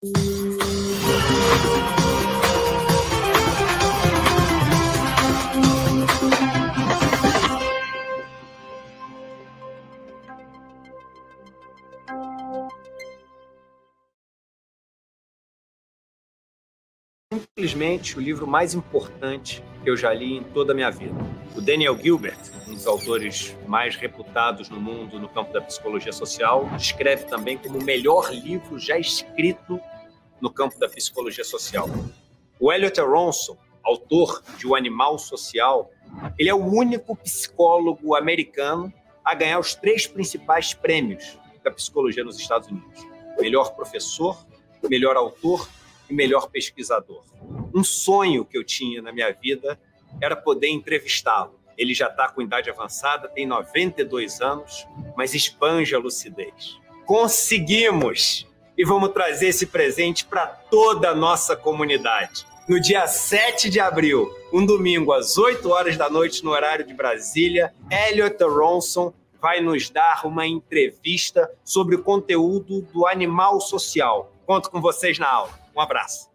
Música simplesmente o livro mais importante que eu já li em toda a minha vida. O Daniel Gilbert, um dos autores mais reputados no mundo no campo da psicologia social, escreve também como o melhor livro já escrito no campo da psicologia social. O Elliot Aronson, autor de O Animal Social, ele é o único psicólogo americano a ganhar os três principais prêmios da psicologia nos Estados Unidos: melhor professor, melhor autor e melhor pesquisador. Um sonho que eu tinha na minha vida era poder entrevistá-lo. Ele já está com idade avançada, tem 92 anos, mas expande a lucidez. Conseguimos! E vamos trazer esse presente para toda a nossa comunidade. No dia 7 de abril, um domingo, às 8 horas da noite, no horário de Brasília, Elliot Ronson vai nos dar uma entrevista sobre o conteúdo do animal social. Conto com vocês na aula. Um abraço.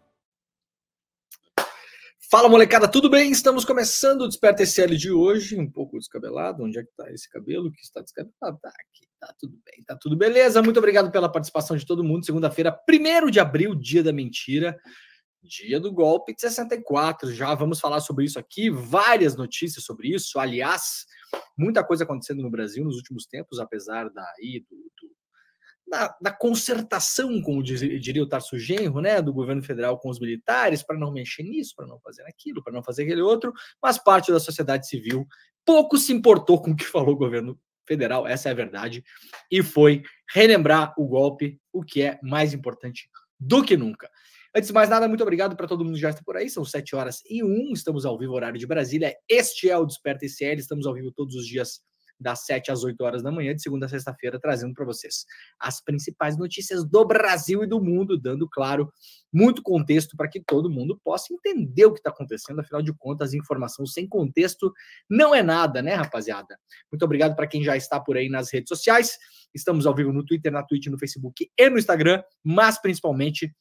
Fala molecada, tudo bem? Estamos começando o Desperta SL de hoje, um pouco descabelado. Onde é que tá esse cabelo que está descabelado? Tá aqui, tá tudo bem, tá tudo beleza. Muito obrigado pela participação de todo mundo. Segunda-feira, 1 de abril, dia da mentira, dia do golpe de 64. Já vamos falar sobre isso aqui, várias notícias sobre isso. Aliás, muita coisa acontecendo no Brasil nos últimos tempos, apesar daí do, do da, da concertação, como diz, diria o Tarso Genro, né, do governo federal com os militares, para não mexer nisso, para não fazer aquilo, para não fazer aquele outro, mas parte da sociedade civil pouco se importou com o que falou o governo federal, essa é a verdade, e foi relembrar o golpe, o que é mais importante do que nunca. Antes de mais nada, muito obrigado para todo mundo que já está por aí. São 7 horas e 1, estamos ao vivo, horário de Brasília. Este é o Desperta ICL, estamos ao vivo todos os dias das 7 às 8 horas da manhã, de segunda a sexta-feira, trazendo para vocês as principais notícias do Brasil e do mundo, dando, claro, muito contexto para que todo mundo possa entender o que está acontecendo. Afinal de contas, informação sem contexto não é nada, né, rapaziada? Muito obrigado para quem já está por aí nas redes sociais. Estamos ao vivo no Twitter, na Twitch, no Facebook e no Instagram, mas principalmente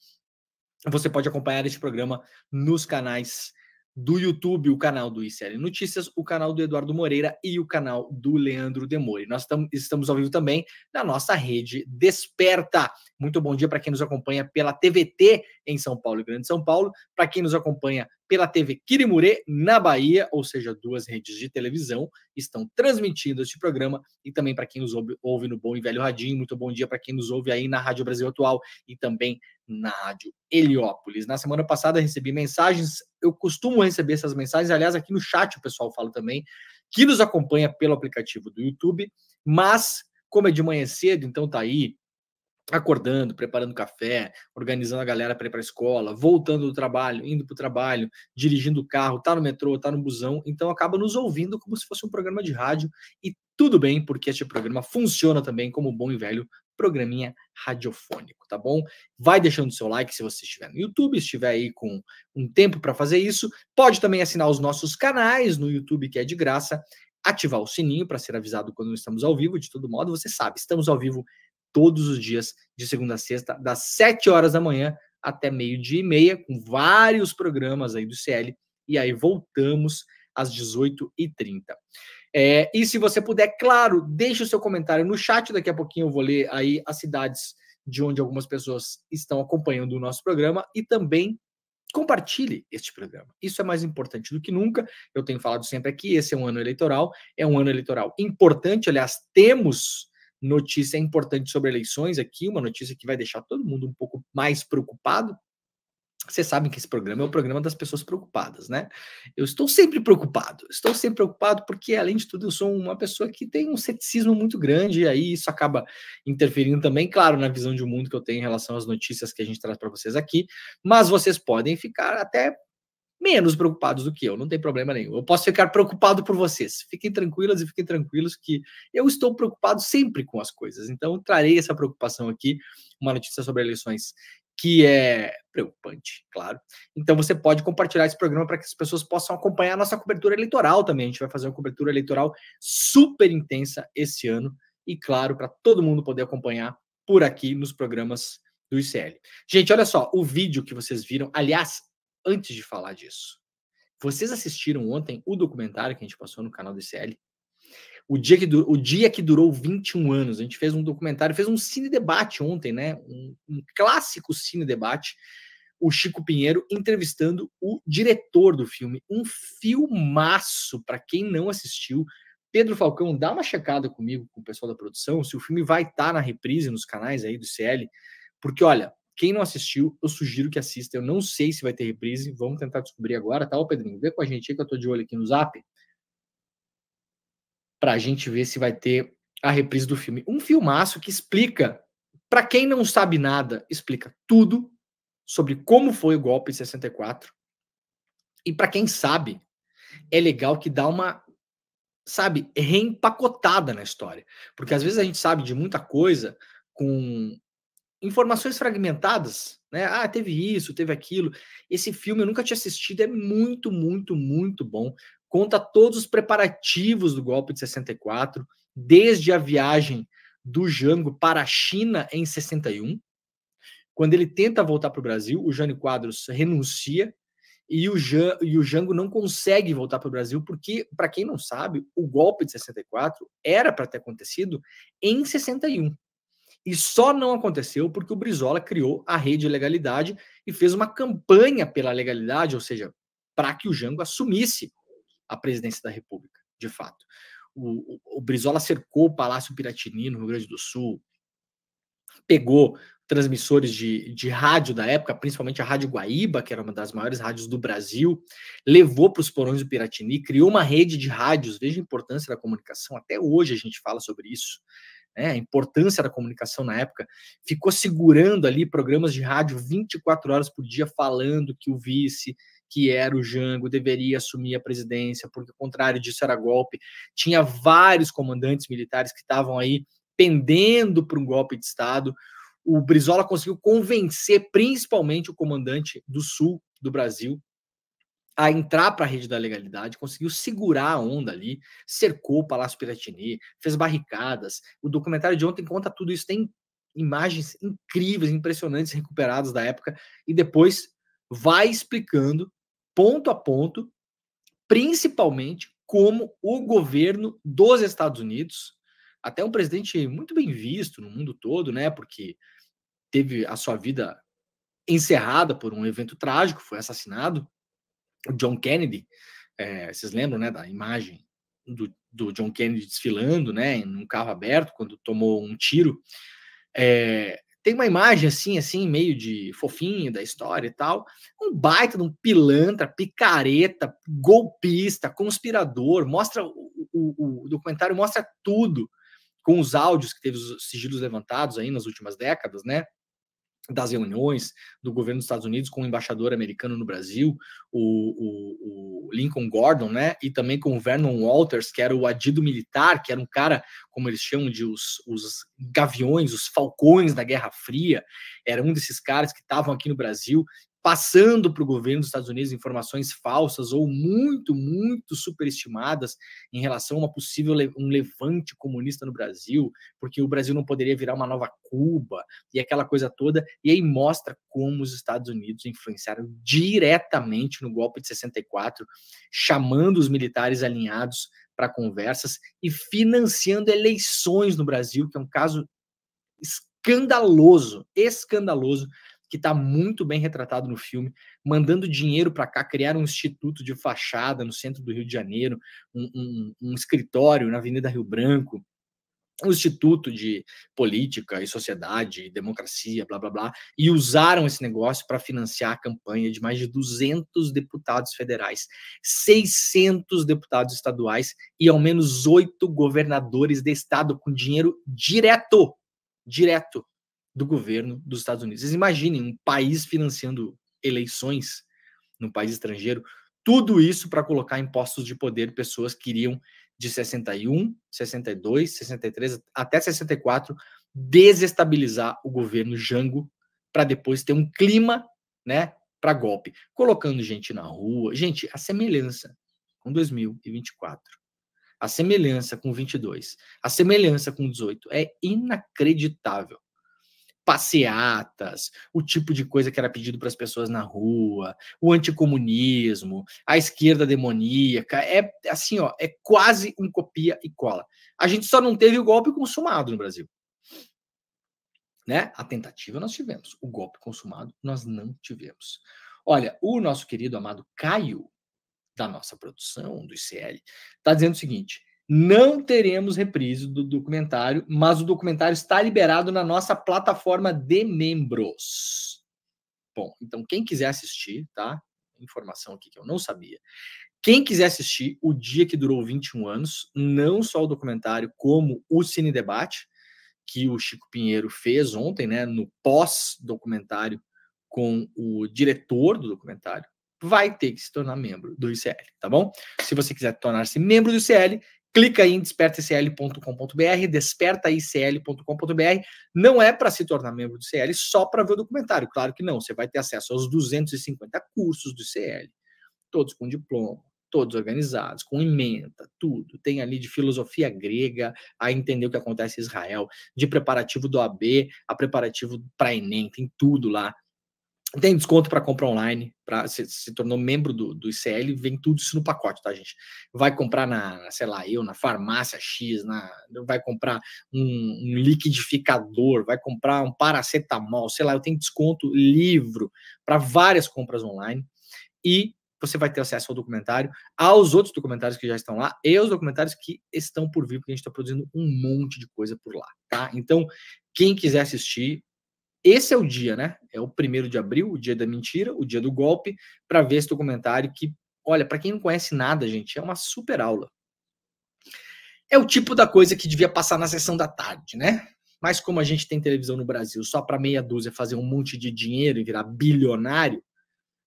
você pode acompanhar este programa nos canais do YouTube, o canal do ICL Notícias, o canal do Eduardo Moreira e o canal do Leandro Demore. Nós tam, estamos ao vivo também na nossa rede Desperta. Muito bom dia para quem nos acompanha pela TVT em São Paulo e Grande São Paulo, para quem nos acompanha pela TV Quirimurê na Bahia, ou seja, duas redes de televisão estão transmitindo este programa e também para quem nos ouve, ouve no Bom e Velho Radinho. Muito bom dia para quem nos ouve aí na Rádio Brasil Atual e também na Rádio Heliópolis. Na semana passada recebi mensagens eu costumo receber essas mensagens, aliás, aqui no chat o pessoal fala também, que nos acompanha pelo aplicativo do YouTube, mas como é de manhã cedo, então tá aí acordando, preparando café, organizando a galera para ir para a escola, voltando do trabalho, indo para o trabalho, dirigindo o carro, tá no metrô, tá no busão, então acaba nos ouvindo como se fosse um programa de rádio e tudo bem, porque este programa funciona também como bom e velho programinha radiofônico, tá bom? Vai deixando seu like se você estiver no YouTube, estiver aí com um tempo para fazer isso. Pode também assinar os nossos canais no YouTube, que é de graça, ativar o sininho para ser avisado quando estamos ao vivo, de todo modo, você sabe, estamos ao vivo todos os dias, de segunda a sexta, das 7 horas da manhã até meio-dia e meia, com vários programas aí do CL, e aí voltamos às 18h30. É, e se você puder, claro, deixe o seu comentário no chat. Daqui a pouquinho eu vou ler aí as cidades de onde algumas pessoas estão acompanhando o nosso programa e também compartilhe este programa. Isso é mais importante do que nunca. Eu tenho falado sempre aqui, esse é um ano eleitoral, é um ano eleitoral importante. Aliás, temos notícia importante sobre eleições aqui, uma notícia que vai deixar todo mundo um pouco mais preocupado, vocês sabem que esse programa é o programa das pessoas preocupadas, né? Eu estou sempre preocupado, estou sempre preocupado porque, além de tudo, eu sou uma pessoa que tem um ceticismo muito grande, e aí isso acaba interferindo também, claro, na visão de mundo que eu tenho em relação às notícias que a gente traz para vocês aqui, mas vocês podem ficar até menos preocupados do que eu, não tem problema nenhum. Eu posso ficar preocupado por vocês. Fiquem tranquilas e fiquem tranquilos que eu estou preocupado sempre com as coisas. Então, trarei essa preocupação aqui, uma notícia sobre eleições que é preocupante, claro. Então você pode compartilhar esse programa para que as pessoas possam acompanhar a nossa cobertura eleitoral também. A gente vai fazer uma cobertura eleitoral super intensa esse ano e claro, para todo mundo poder acompanhar por aqui nos programas do ICL. Gente, olha só, o vídeo que vocês viram, aliás, antes de falar disso, vocês assistiram ontem o documentário que a gente passou no canal do ICL? O dia, que, o dia que durou 21 anos. A gente fez um documentário, fez um cine debate ontem, né? Um, um clássico cine debate. O Chico Pinheiro entrevistando o diretor do filme. Um filmaço, para quem não assistiu. Pedro Falcão, dá uma checada comigo, com o pessoal da produção, se o filme vai estar tá na reprise nos canais aí do CL. Porque, olha, quem não assistiu, eu sugiro que assista. Eu não sei se vai ter reprise. Vamos tentar descobrir agora, tá? Ô, Pedrinho, vê com a gente aí que eu tô de olho aqui no zap para a gente ver se vai ter a reprise do filme. Um filmaço que explica, para quem não sabe nada, explica tudo sobre como foi o golpe de 64. E para quem sabe, é legal que dá uma, sabe, reempacotada na história. Porque às vezes a gente sabe de muita coisa com informações fragmentadas, né? Ah, teve isso, teve aquilo. Esse filme eu nunca tinha assistido, é muito, muito, muito bom conta todos os preparativos do golpe de 64, desde a viagem do Jango para a China em 61. Quando ele tenta voltar para o Brasil, o Jânio Quadros renuncia e o, Jan, e o Jango não consegue voltar para o Brasil, porque, para quem não sabe, o golpe de 64 era para ter acontecido em 61. E só não aconteceu porque o Brizola criou a rede de legalidade e fez uma campanha pela legalidade, ou seja, para que o Jango assumisse a presidência da República, de fato. O, o, o Brizola cercou o Palácio Piratini, no Rio Grande do Sul, pegou transmissores de, de rádio da época, principalmente a Rádio Guaíba, que era uma das maiores rádios do Brasil, levou para os porões do Piratini, criou uma rede de rádios, veja a importância da comunicação, até hoje a gente fala sobre isso, né, a importância da comunicação na época, ficou segurando ali programas de rádio 24 horas por dia, falando que o vice que era o Jango, deveria assumir a presidência, porque o contrário disso era golpe. Tinha vários comandantes militares que estavam aí pendendo para um golpe de Estado. O Brizola conseguiu convencer principalmente o comandante do sul do Brasil, a entrar para a rede da legalidade, conseguiu segurar a onda ali, cercou o Palácio Piratini, fez barricadas. O documentário de ontem conta tudo isso, tem imagens incríveis, impressionantes, recuperadas da época, e depois vai explicando ponto a ponto, principalmente como o governo dos Estados Unidos, até um presidente muito bem visto no mundo todo, né? Porque teve a sua vida encerrada por um evento trágico, foi assassinado. O John Kennedy, é, vocês lembram, né, da imagem do, do, John Kennedy desfilando, né, num carro aberto quando tomou um tiro. É, tem uma imagem assim, assim, meio de fofinho da história e tal. Um baita de um pilantra, picareta, golpista, conspirador. Mostra o, o, o documentário mostra tudo com os áudios que teve os sigilos levantados aí nas últimas décadas, né? das reuniões do governo dos Estados Unidos com o embaixador americano no Brasil, o, o, o, Lincoln Gordon, né? E também com o Vernon Walters, que era o adido militar, que era um cara, como eles chamam de os, os gaviões, os falcões da Guerra Fria, era um desses caras que estavam aqui no Brasil passando para o governo dos Estados Unidos informações falsas ou muito, muito superestimadas em relação a uma possível um levante comunista no Brasil, porque o Brasil não poderia virar uma nova Cuba e aquela coisa toda. E aí mostra como os Estados Unidos influenciaram diretamente no golpe de 64, chamando os militares alinhados para conversas e financiando eleições no Brasil, que é um caso escandaloso, escandaloso que está muito bem retratado no filme, mandando dinheiro para cá, criar um instituto de fachada no centro do Rio de Janeiro, um, um, um escritório na Avenida Rio Branco, um instituto de política e sociedade, democracia, blá blá blá, e usaram esse negócio para financiar a campanha de mais de 200 deputados federais, 600 deputados estaduais e ao menos oito governadores de estado com dinheiro direto, direto do governo dos Estados Unidos. Vocês imaginem um país financiando eleições num país estrangeiro, tudo isso para colocar em postos de poder pessoas que iriam de 61, 62, 63 até 64 desestabilizar o governo Jango para depois ter um clima, né, para golpe, colocando gente na rua. Gente, a semelhança com 2024, a semelhança com 22, a semelhança com 18 é inacreditável passeatas, o tipo de coisa que era pedido para as pessoas na rua, o anticomunismo, a esquerda demoníaca, é assim, ó, é quase um copia e cola. A gente só não teve o golpe consumado no Brasil. Né? A tentativa nós tivemos, o golpe consumado nós não tivemos. Olha, o nosso querido amado Caio da nossa produção do ICL está dizendo o seguinte: não teremos reprise do documentário, mas o documentário está liberado na nossa plataforma de membros. Bom, então quem quiser assistir, tá? Informação aqui que eu não sabia. Quem quiser assistir o dia que durou 21 anos, não só o documentário, como o Cine Debate, que o Chico Pinheiro fez ontem, né, no pós-documentário com o diretor do documentário, vai ter que se tornar membro do ICL, tá bom? Se você quiser tornar-se membro do ICL, clica em despertaicl.com.br, despertaicl.com.br. Não é para se tornar membro do CL só para ver o documentário, claro que não. Você vai ter acesso aos 250 cursos do CL, todos com diploma, todos organizados, com emenda, tudo. Tem ali de filosofia grega, a entender o que acontece em Israel, de preparativo do AB, a preparativo para Enem, tem tudo lá tem desconto para compra online, para se, se tornou membro do, do ICL, vem tudo isso no pacote, tá, gente? Vai comprar na, sei lá, eu, na farmácia X, na, vai comprar um, um liquidificador, vai comprar um paracetamol, sei lá, eu tenho desconto livro para várias compras online e você vai ter acesso ao documentário, aos outros documentários que já estão lá e aos documentários que estão por vir, porque a gente está produzindo um monte de coisa por lá, tá? Então, quem quiser assistir, esse é o dia, né? É o primeiro de abril, o dia da mentira, o dia do golpe, para ver esse documentário que, olha, para quem não conhece nada, gente, é uma super aula. É o tipo da coisa que devia passar na sessão da tarde, né? Mas como a gente tem televisão no Brasil só para meia dúzia fazer um monte de dinheiro e virar bilionário,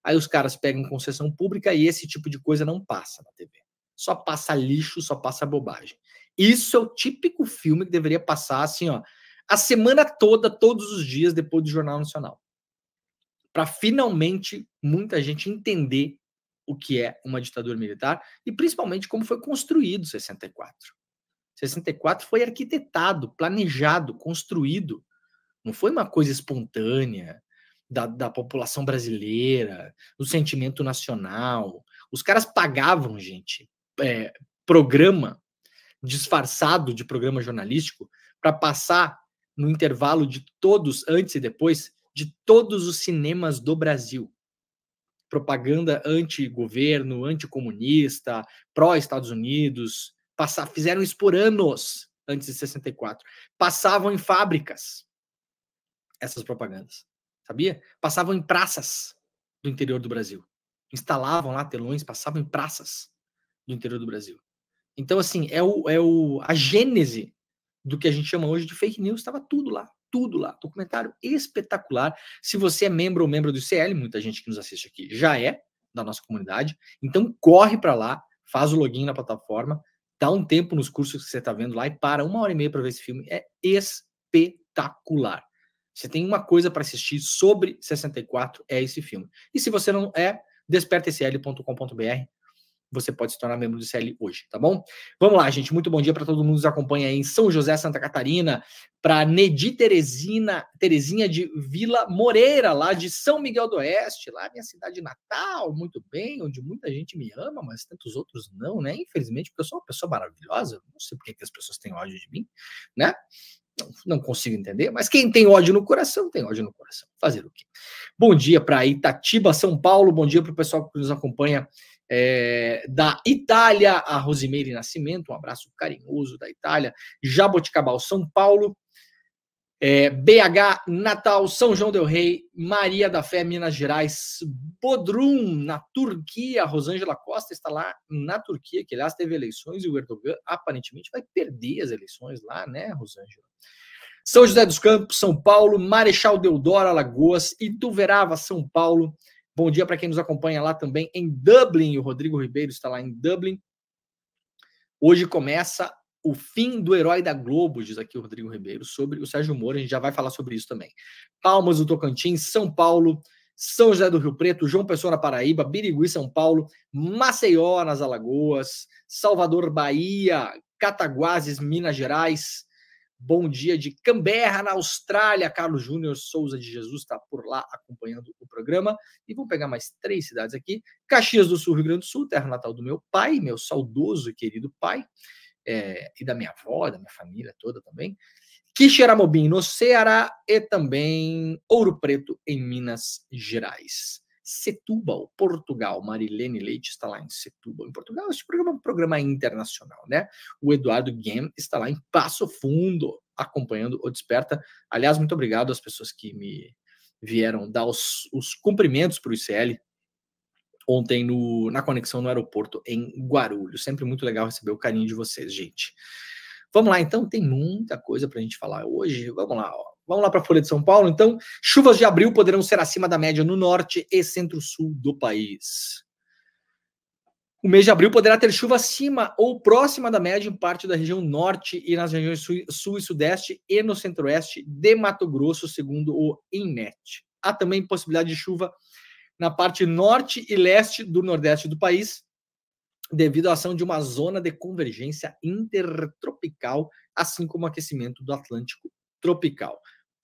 aí os caras pegam concessão pública e esse tipo de coisa não passa na TV. Só passa lixo, só passa bobagem. Isso é o típico filme que deveria passar assim, ó a semana toda, todos os dias, depois do Jornal Nacional. Para finalmente muita gente entender o que é uma ditadura militar e principalmente como foi construído 64. 64 foi arquitetado, planejado, construído. Não foi uma coisa espontânea da, da população brasileira, do sentimento nacional. Os caras pagavam, gente, é, programa disfarçado de programa jornalístico para passar no intervalo de todos, antes e depois, de todos os cinemas do Brasil. Propaganda anti-governo, anticomunista, pró-Estados Unidos, passar, fizeram isso por anos antes de 64. Passavam em fábricas essas propagandas, sabia? Passavam em praças do interior do Brasil. Instalavam lá telões, passavam em praças do interior do Brasil. Então, assim, é, o, é o, a gênese do que a gente chama hoje de fake news, estava tudo lá, tudo lá. Documentário espetacular. Se você é membro ou membro do CL, muita gente que nos assiste aqui já é da nossa comunidade, então corre para lá, faz o login na plataforma, dá um tempo nos cursos que você está vendo lá e para uma hora e meia para ver esse filme. É espetacular. Você tem uma coisa para assistir sobre 64, é esse filme. E se você não é, despertacl.com.br você pode se tornar membro do CL hoje, tá bom? Vamos lá, gente. Muito bom dia para todo mundo que nos acompanha aí em São José, Santa Catarina, para Nedi Teresina, Terezinha de Vila Moreira, lá de São Miguel do Oeste, lá minha cidade natal, muito bem, onde muita gente me ama, mas tantos outros não, né? Infelizmente, porque eu sou uma pessoa maravilhosa, não sei porque que as pessoas têm ódio de mim, né? Não, não, consigo entender, mas quem tem ódio no coração, tem ódio no coração. Fazer o quê? Bom dia para Itatiba, São Paulo, bom dia para o pessoal que nos acompanha é, da Itália, a Rosimeire Nascimento, um abraço carinhoso da Itália, Jaboticabal, São Paulo, é, BH, Natal, São João Del Rei, Maria da Fé, Minas Gerais, Bodrum, na Turquia, Rosângela Costa está lá na Turquia, que aliás teve eleições e o Erdogan aparentemente vai perder as eleições lá, né, Rosângela? São José dos Campos, São Paulo, Marechal Deodoro, Alagoas, Ituverava, São Paulo, Bom dia para quem nos acompanha lá também em Dublin. O Rodrigo Ribeiro está lá em Dublin. Hoje começa o fim do herói da Globo, diz aqui o Rodrigo Ribeiro, sobre o Sérgio Moro. A gente já vai falar sobre isso também. Palmas do Tocantins, São Paulo, São José do Rio Preto, João Pessoa na Paraíba, Birigui, São Paulo, Maceió nas Alagoas, Salvador, Bahia, Cataguases, Minas Gerais, Bom dia de Canberra, na Austrália. Carlos Júnior Souza de Jesus está por lá acompanhando o programa. E vou pegar mais três cidades aqui: Caxias do Sul, Rio Grande do Sul, terra natal do meu pai, meu saudoso e querido pai, é, e da minha avó, da minha família toda também. Quixeramobim, no Ceará, e também Ouro Preto, em Minas Gerais. Setúbal, Portugal. Marilene Leite está lá em Setúbal, em Portugal. Este programa é um programa internacional, né? O Eduardo Guem está lá em Passo Fundo, acompanhando o Desperta. Aliás, muito obrigado às pessoas que me vieram dar os, os cumprimentos para o ICL ontem no, na conexão no aeroporto em Guarulhos. Sempre muito legal receber o carinho de vocês, gente. Vamos lá, então, tem muita coisa para a gente falar hoje. Vamos lá, ó. Vamos lá para a Folha de São Paulo, então. Chuvas de abril poderão ser acima da média no norte e centro-sul do país. O mês de abril poderá ter chuva acima ou próxima da média em parte da região norte e nas regiões sul, e sudeste e no centro-oeste de Mato Grosso, segundo o INET. Há também possibilidade de chuva na parte norte e leste do nordeste do país, devido à ação de uma zona de convergência intertropical, assim como o aquecimento do Atlântico tropical.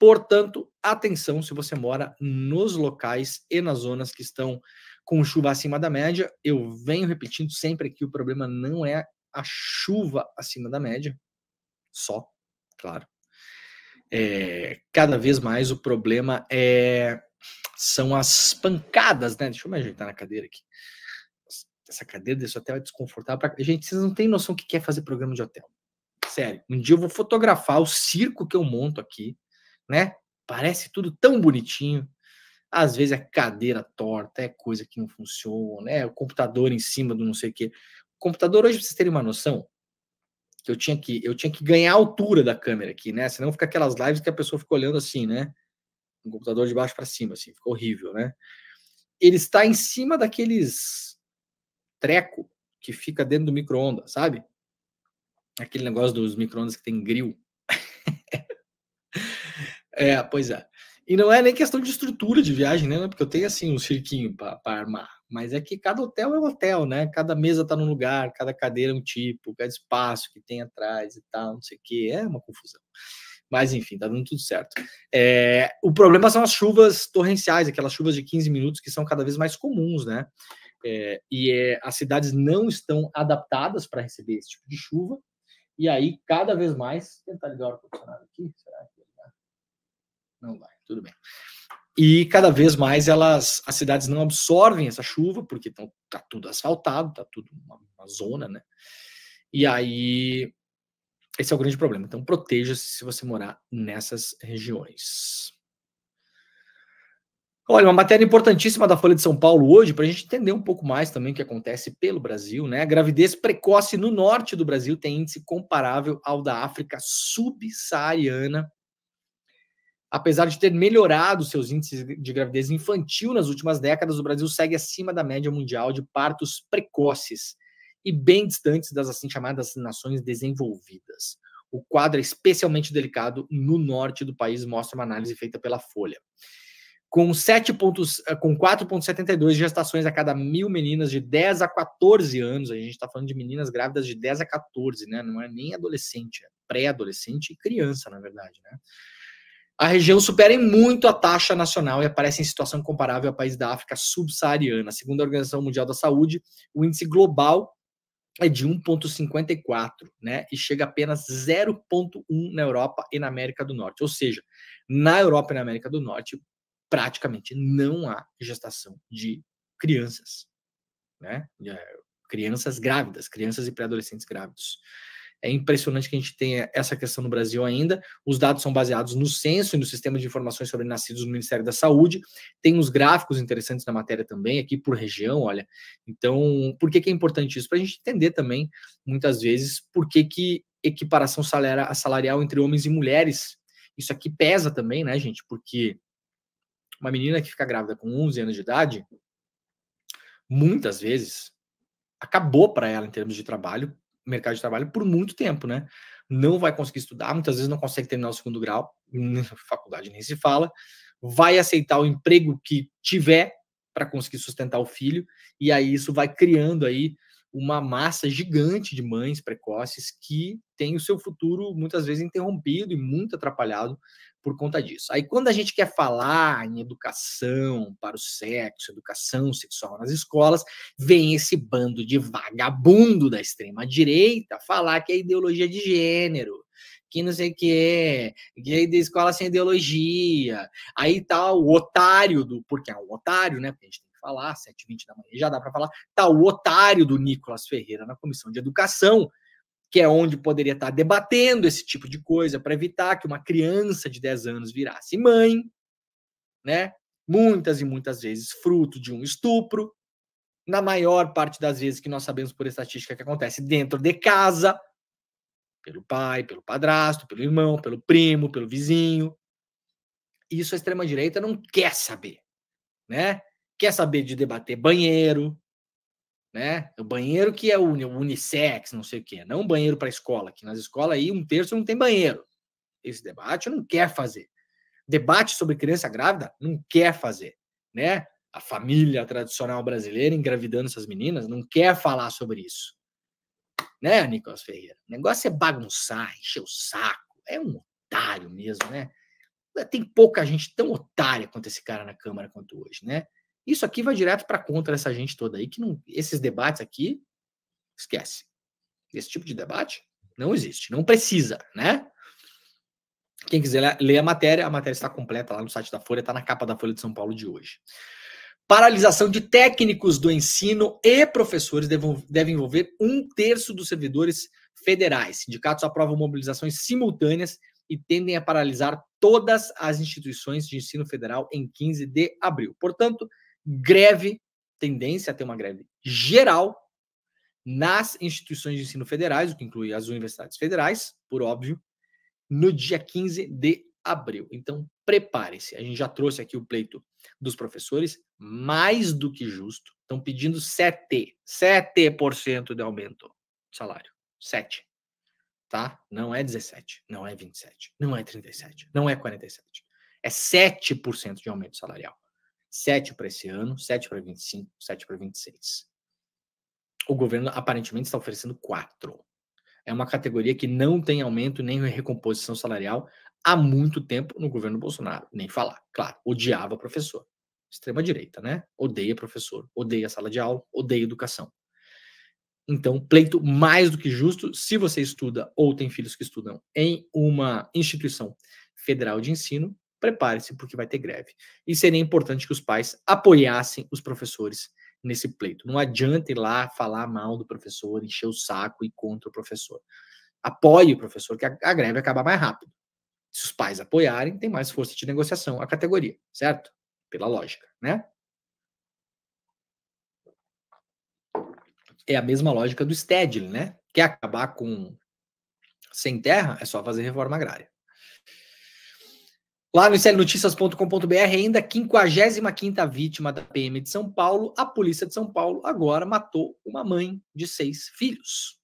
Portanto, atenção se você mora nos locais e nas zonas que estão com chuva acima da média. Eu venho repetindo sempre que o problema não é a chuva acima da média, só, claro. É, cada vez mais o problema é são as pancadas, né? Deixa eu me ajeitar na cadeira aqui. Essa cadeira deixa até desconfortável. Pra... Gente, vocês não têm noção o que quer é fazer programa de hotel. Sério, um dia eu vou fotografar o circo que eu monto aqui né? Parece tudo tão bonitinho. Às vezes é cadeira torta, é coisa que não funciona, é né? o computador em cima do não sei o quê. O computador hoje, pra vocês terem uma noção, que eu tinha que eu tinha que ganhar a altura da câmera aqui, né? Senão fica aquelas lives que a pessoa fica olhando assim, né? Um computador de baixo para cima, assim, fica horrível, né? Ele está em cima daqueles treco que fica dentro do micro-ondas, sabe? Aquele negócio dos micro-ondas que tem grill. É, pois é. E não é nem questão de estrutura de viagem, né? Porque eu tenho assim um cirquinho para armar. Mas é que cada hotel é um hotel, né? Cada mesa tá num lugar, cada cadeira é um tipo, cada espaço que tem atrás e tal, não sei o que. É uma confusão. Mas enfim, tá dando tudo certo. É... o problema são as chuvas torrenciais, aquelas chuvas de 15 minutos que são cada vez mais comuns, né? É... e é... as cidades não estão adaptadas para receber esse tipo de chuva. E aí, cada vez mais. Vou tentar ligar o ar-condicionado aqui. Será que não vai, tudo bem. E cada vez mais elas, as cidades não absorvem essa chuva, porque tão, tá tudo asfaltado, tá tudo uma, uma zona, né? E aí, esse é o grande problema. Então, proteja-se se você morar nessas regiões. Olha, uma matéria importantíssima da Folha de São Paulo hoje, para a gente entender um pouco mais também o que acontece pelo Brasil, né? A gravidez precoce no norte do Brasil tem índice comparável ao da África subsaariana Apesar de ter melhorado seus índices de gravidez infantil nas últimas décadas, o Brasil segue acima da média mundial de partos precoces e bem distantes das assim chamadas nações desenvolvidas. O quadro é especialmente delicado no norte do país, mostra uma análise feita pela Folha. Com, 7 eh, com 4,72 gestações a cada mil meninas de 10 a 14 anos, a gente está falando de meninas grávidas de 10 a 14, né? Não é nem adolescente, é pré-adolescente e criança, na verdade, né? a região supera em muito a taxa nacional e aparece em situação comparável a países da África subsaariana. Segundo a Organização Mundial da Saúde, o índice global é de 1,54, né? E chega apenas 0,1 na Europa e na América do Norte. Ou seja, na Europa e na América do Norte, praticamente não há gestação de crianças, né? É, crianças grávidas, crianças e pré-adolescentes grávidos. É impressionante que a gente tenha essa questão no Brasil ainda. Os dados são baseados no censo e no sistema de informações sobre nascidos no Ministério da Saúde. Tem uns gráficos interessantes na matéria também, aqui por região, olha. Então, por que, que é importante isso? Para a gente entender também, muitas vezes, por que, que equiparação salarial entre homens e mulheres. Isso aqui pesa também, né, gente? Porque uma menina que fica grávida com 11 anos de idade, muitas vezes, acabou para ela em termos de trabalho mercado de trabalho por muito tempo, né? Não vai conseguir estudar, muitas vezes não consegue terminar o segundo grau, faculdade nem se fala, vai aceitar o emprego que tiver para conseguir sustentar o filho, e aí isso vai criando aí uma massa gigante de mães precoces que tem o seu futuro muitas vezes interrompido e muito atrapalhado por conta disso. Aí quando a gente quer falar em educação para o sexo, educação sexual nas escolas, vem esse bando de vagabundo da extrema direita falar que é ideologia de gênero, que não sei o que, gay é da escola sem ideologia, aí tá o otário do, porque é um otário, né? Porque a gente tem que falar, 7h20 da manhã já dá para falar, tá o otário do Nicolas Ferreira na comissão de educação, que é onde poderia estar debatendo esse tipo de coisa para evitar que uma criança de 10 anos virasse mãe, né? Muitas e muitas vezes fruto de um estupro, na maior parte das vezes que nós sabemos por estatística que acontece dentro de casa, pelo pai, pelo padrasto, pelo irmão, pelo primo, pelo vizinho. Isso a extrema direita não quer saber, né? Quer saber de debater banheiro, né? O banheiro que é uni, unissex, não sei o quê, não banheiro para escola, que nas escolas aí um terço não tem banheiro. Esse debate não quer fazer. Debate sobre criança grávida não quer fazer, né? A família tradicional brasileira engravidando essas meninas não quer falar sobre isso. Né, Nicolas Ferreira? O negócio é bagunçar, encher o saco, é um otário mesmo, né? Tem pouca gente tão otária quanto esse cara na Câmara quanto hoje, né? Isso aqui vai direto para contra conta dessa gente toda aí, que não, esses debates aqui, esquece. Esse tipo de debate não existe, não precisa, né? Quem quiser ler a matéria, a matéria está completa lá no site da Folha, está na capa da Folha de São Paulo de hoje. Paralisação de técnicos do ensino e professores deve envolver um terço dos servidores federais. Sindicatos aprovam mobilizações simultâneas e tendem a paralisar todas as instituições de ensino federal em 15 de abril. Portanto, greve, tendência a ter uma greve geral nas instituições de ensino federais, o que inclui as universidades federais, por óbvio, no dia 15 de abril. Então, prepare-se. A gente já trouxe aqui o pleito dos professores, mais do que justo. Estão pedindo 7, 7% de aumento de salário. 7. Tá? Não é 17, não é 27, não é 37, não é 47. É 7% de aumento salarial. 7 para esse ano, 7 para 25, 7 para 26. O governo aparentemente está oferecendo 4. É uma categoria que não tem aumento nem recomposição salarial há muito tempo no governo Bolsonaro. Nem falar. Claro, odiava professor. Extrema direita, né? Odeia professor, odeia sala de aula, odeia educação. Então, pleito mais do que justo se você estuda ou tem filhos que estudam em uma instituição federal de ensino, prepare-se porque vai ter greve. E seria importante que os pais apoiassem os professores nesse pleito. Não adianta ir lá falar mal do professor, encher o saco e contra o professor. Apoie o professor, que a, a greve acaba mais rápido. Se os pais apoiarem, tem mais força de negociação a categoria, certo? Pela lógica, né? É a mesma lógica do Stedley, né? Quer acabar com sem terra, é só fazer reforma agrária. Lá no slnoticias.com.br, ainda 55 vítima da PM de São Paulo, a polícia de São Paulo agora matou uma mãe de seis filhos.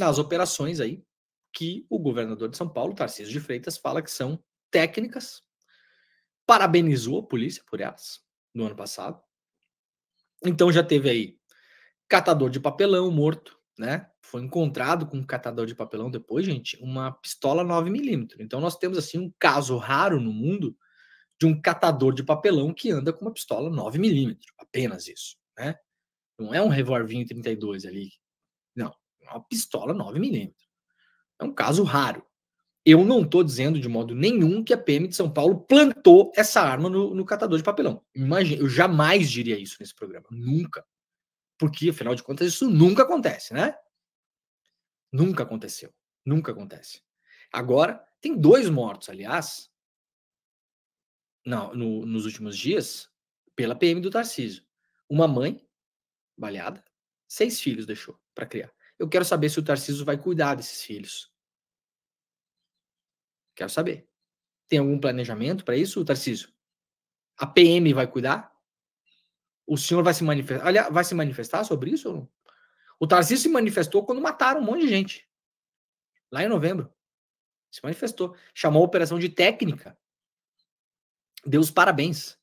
Nas operações aí, que o governador de São Paulo, Tarcísio de Freitas, fala que são técnicas, parabenizou a polícia por elas no ano passado. Então já teve aí catador de papelão morto, né? Foi encontrado com um catador de papelão depois, gente, uma pistola 9mm. Então nós temos assim um caso raro no mundo de um catador de papelão que anda com uma pistola 9mm, apenas isso, né? Não é um revolvinho 32 ali. Não, é uma pistola 9mm. É um caso raro. Eu não estou dizendo de modo nenhum que a PM de São Paulo plantou essa arma no, no catador de papelão. Imagina, eu jamais diria isso nesse programa, nunca porque afinal de contas isso nunca acontece, né? Nunca aconteceu, nunca acontece. Agora tem dois mortos, aliás, não, no, nos últimos dias pela PM do Tarcísio. Uma mãe baleada, seis filhos deixou para criar. Eu quero saber se o Tarcísio vai cuidar desses filhos. Quero saber. Tem algum planejamento para isso, Tarcísio? A PM vai cuidar? O senhor vai se manifestar. Aliás, vai se manifestar sobre isso ou não? O Tarcísio se manifestou quando mataram um monte de gente. Lá em novembro. Se manifestou. Chamou a operação de técnica. Deu os parabéns.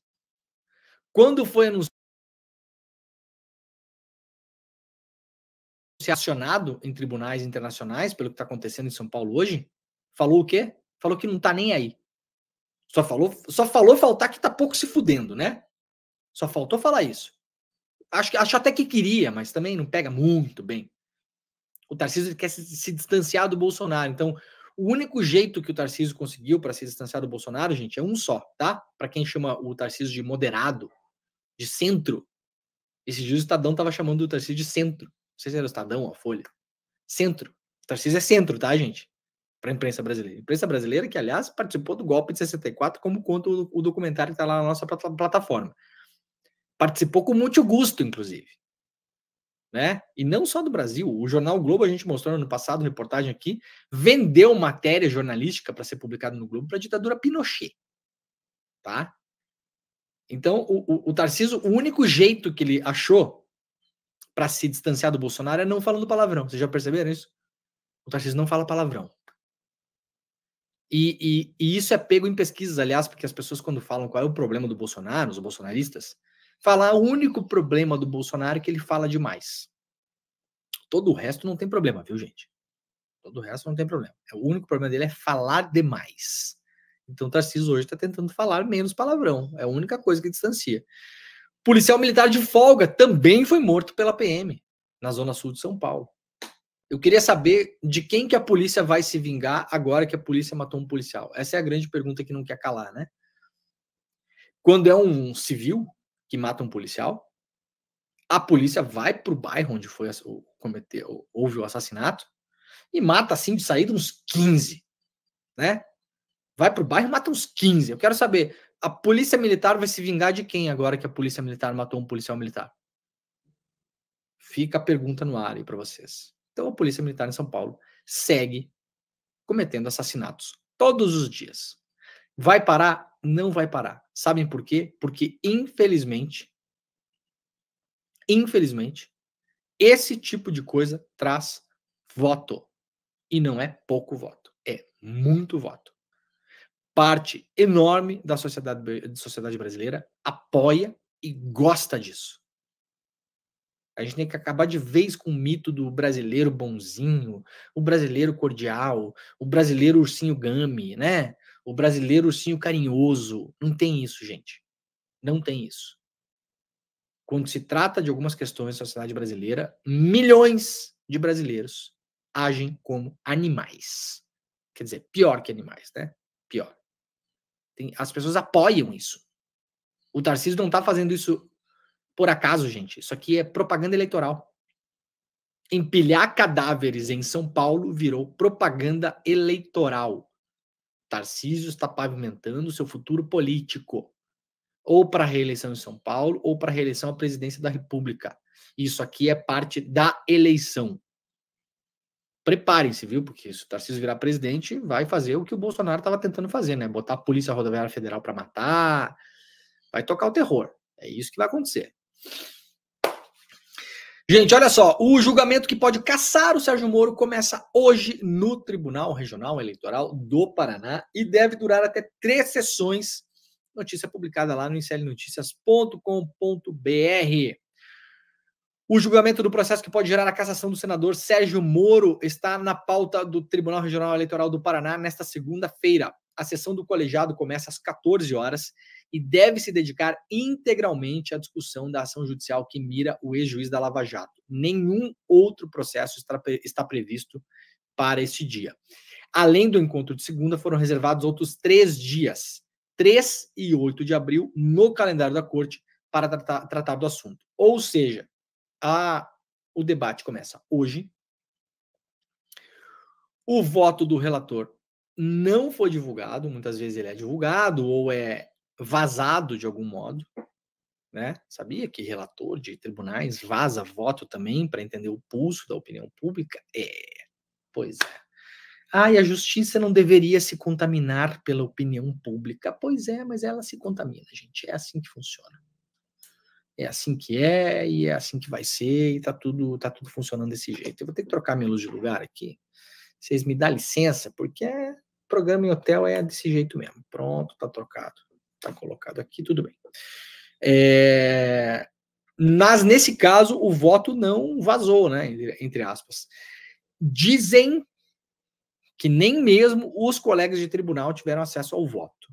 Quando foi anunciado em tribunais internacionais pelo que está acontecendo em São Paulo hoje, falou o quê? Falou que não está nem aí. Só falou, só falou faltar que está pouco se fudendo, né? Só faltou falar isso. Acho, acho até que queria, mas também não pega muito bem. O Tarcísio quer se, se distanciar do Bolsonaro. Então, o único jeito que o Tarcísio conseguiu para se distanciar do Bolsonaro, gente, é um só, tá? Para quem chama o Tarcísio de moderado, de centro. Esses dias o Estadão tava chamando o Tarcísio de centro. Não sei se era o Estadão ou a Folha. Centro. O Tarcísio é centro, tá, gente? Para a imprensa brasileira. A imprensa brasileira que, aliás, participou do golpe de 64, como conta o documentário que está lá na nossa plataforma participou com muito gusto, inclusive. Né? E não só do Brasil. O Jornal Globo, a gente mostrou no ano passado, reportagem aqui, vendeu matéria jornalística para ser publicada no Globo para a ditadura Pinochet. Tá? Então, o, o, o Tarciso, o único jeito que ele achou para se distanciar do Bolsonaro é não falando palavrão. Vocês já perceberam isso? O Tarciso não fala palavrão. E, e, e isso é pego em pesquisas, aliás, porque as pessoas, quando falam qual é o problema do Bolsonaro, os bolsonaristas, falar o único problema do Bolsonaro é que ele fala demais. Todo o resto não tem problema, viu, gente? Todo o resto não tem problema. É, o único problema dele é falar demais. Então, o Tarcísio hoje está tentando falar menos palavrão. É a única coisa que distancia. Policial militar de folga também foi morto pela PM, na zona sul de São Paulo. Eu queria saber de quem que a polícia vai se vingar agora que a polícia matou um policial. Essa é a grande pergunta que não quer calar, né? Quando é um civil, que mata um policial. A polícia vai pro bairro onde foi o, cometer, houve o assassinato e mata assim de saída uns 15, né? Vai pro bairro e mata uns 15. Eu quero saber, a polícia militar vai se vingar de quem agora que a polícia militar matou um policial militar? Fica a pergunta no ar aí para vocês. Então a polícia militar em São Paulo segue cometendo assassinatos todos os dias. Vai parar não vai parar. Sabem por quê? Porque, infelizmente, infelizmente, esse tipo de coisa traz voto. E não é pouco voto, é muito voto. Parte enorme da sociedade, da sociedade brasileira apoia e gosta disso. A gente tem que acabar de vez com o mito do brasileiro bonzinho, o brasileiro cordial, o brasileiro ursinho gami, né? O brasileiro ursinho carinhoso. Não tem isso, gente. Não tem isso. Quando se trata de algumas questões da sociedade brasileira, milhões de brasileiros agem como animais. Quer dizer, pior que animais, né? Pior. Tem, as pessoas apoiam isso. O Tarcísio não está fazendo isso por acaso, gente. Isso aqui é propaganda eleitoral. Empilhar cadáveres em São Paulo virou propaganda eleitoral. Tarcísio está pavimentando seu futuro político, ou para reeleição em São Paulo, ou para reeleição à presidência da República. Isso aqui é parte da eleição. Preparem-se, viu? Porque se o Tarcísio virar presidente, vai fazer o que o Bolsonaro estava tentando fazer, né? Botar a Polícia Rodoviária Federal para matar, vai tocar o terror. É isso que vai acontecer. Gente, olha só, o julgamento que pode caçar o Sérgio Moro começa hoje no Tribunal Regional Eleitoral do Paraná e deve durar até três sessões. Notícia publicada lá no incelnoticias.com.br. O julgamento do processo que pode gerar a cassação do senador Sérgio Moro está na pauta do Tribunal Regional Eleitoral do Paraná nesta segunda-feira. A sessão do colegiado começa às 14 horas e deve se dedicar integralmente à discussão da ação judicial que mira o ex-juiz da Lava Jato. Nenhum outro processo está previsto para este dia. Além do encontro de segunda, foram reservados outros três dias, 3 e 8 de abril, no calendário da corte, para tratar, tratar do assunto. Ou seja, a, o debate começa hoje. O voto do relator não foi divulgado, muitas vezes ele é divulgado ou é vazado de algum modo, né? Sabia que relator de tribunais vaza voto também para entender o pulso da opinião pública? É, pois é. Ah, e a justiça não deveria se contaminar pela opinião pública. Pois é, mas ela se contamina, gente. É assim que funciona. É assim que é e é assim que vai ser e tá tudo, tá tudo funcionando desse jeito. Eu vou ter que trocar minha luz de lugar aqui. Vocês me dão licença, porque é programa em hotel é desse jeito mesmo. Pronto, tá trocado. Tá colocado aqui, tudo bem. É, mas nesse caso, o voto não vazou, né? Entre aspas. Dizem que nem mesmo os colegas de tribunal tiveram acesso ao voto.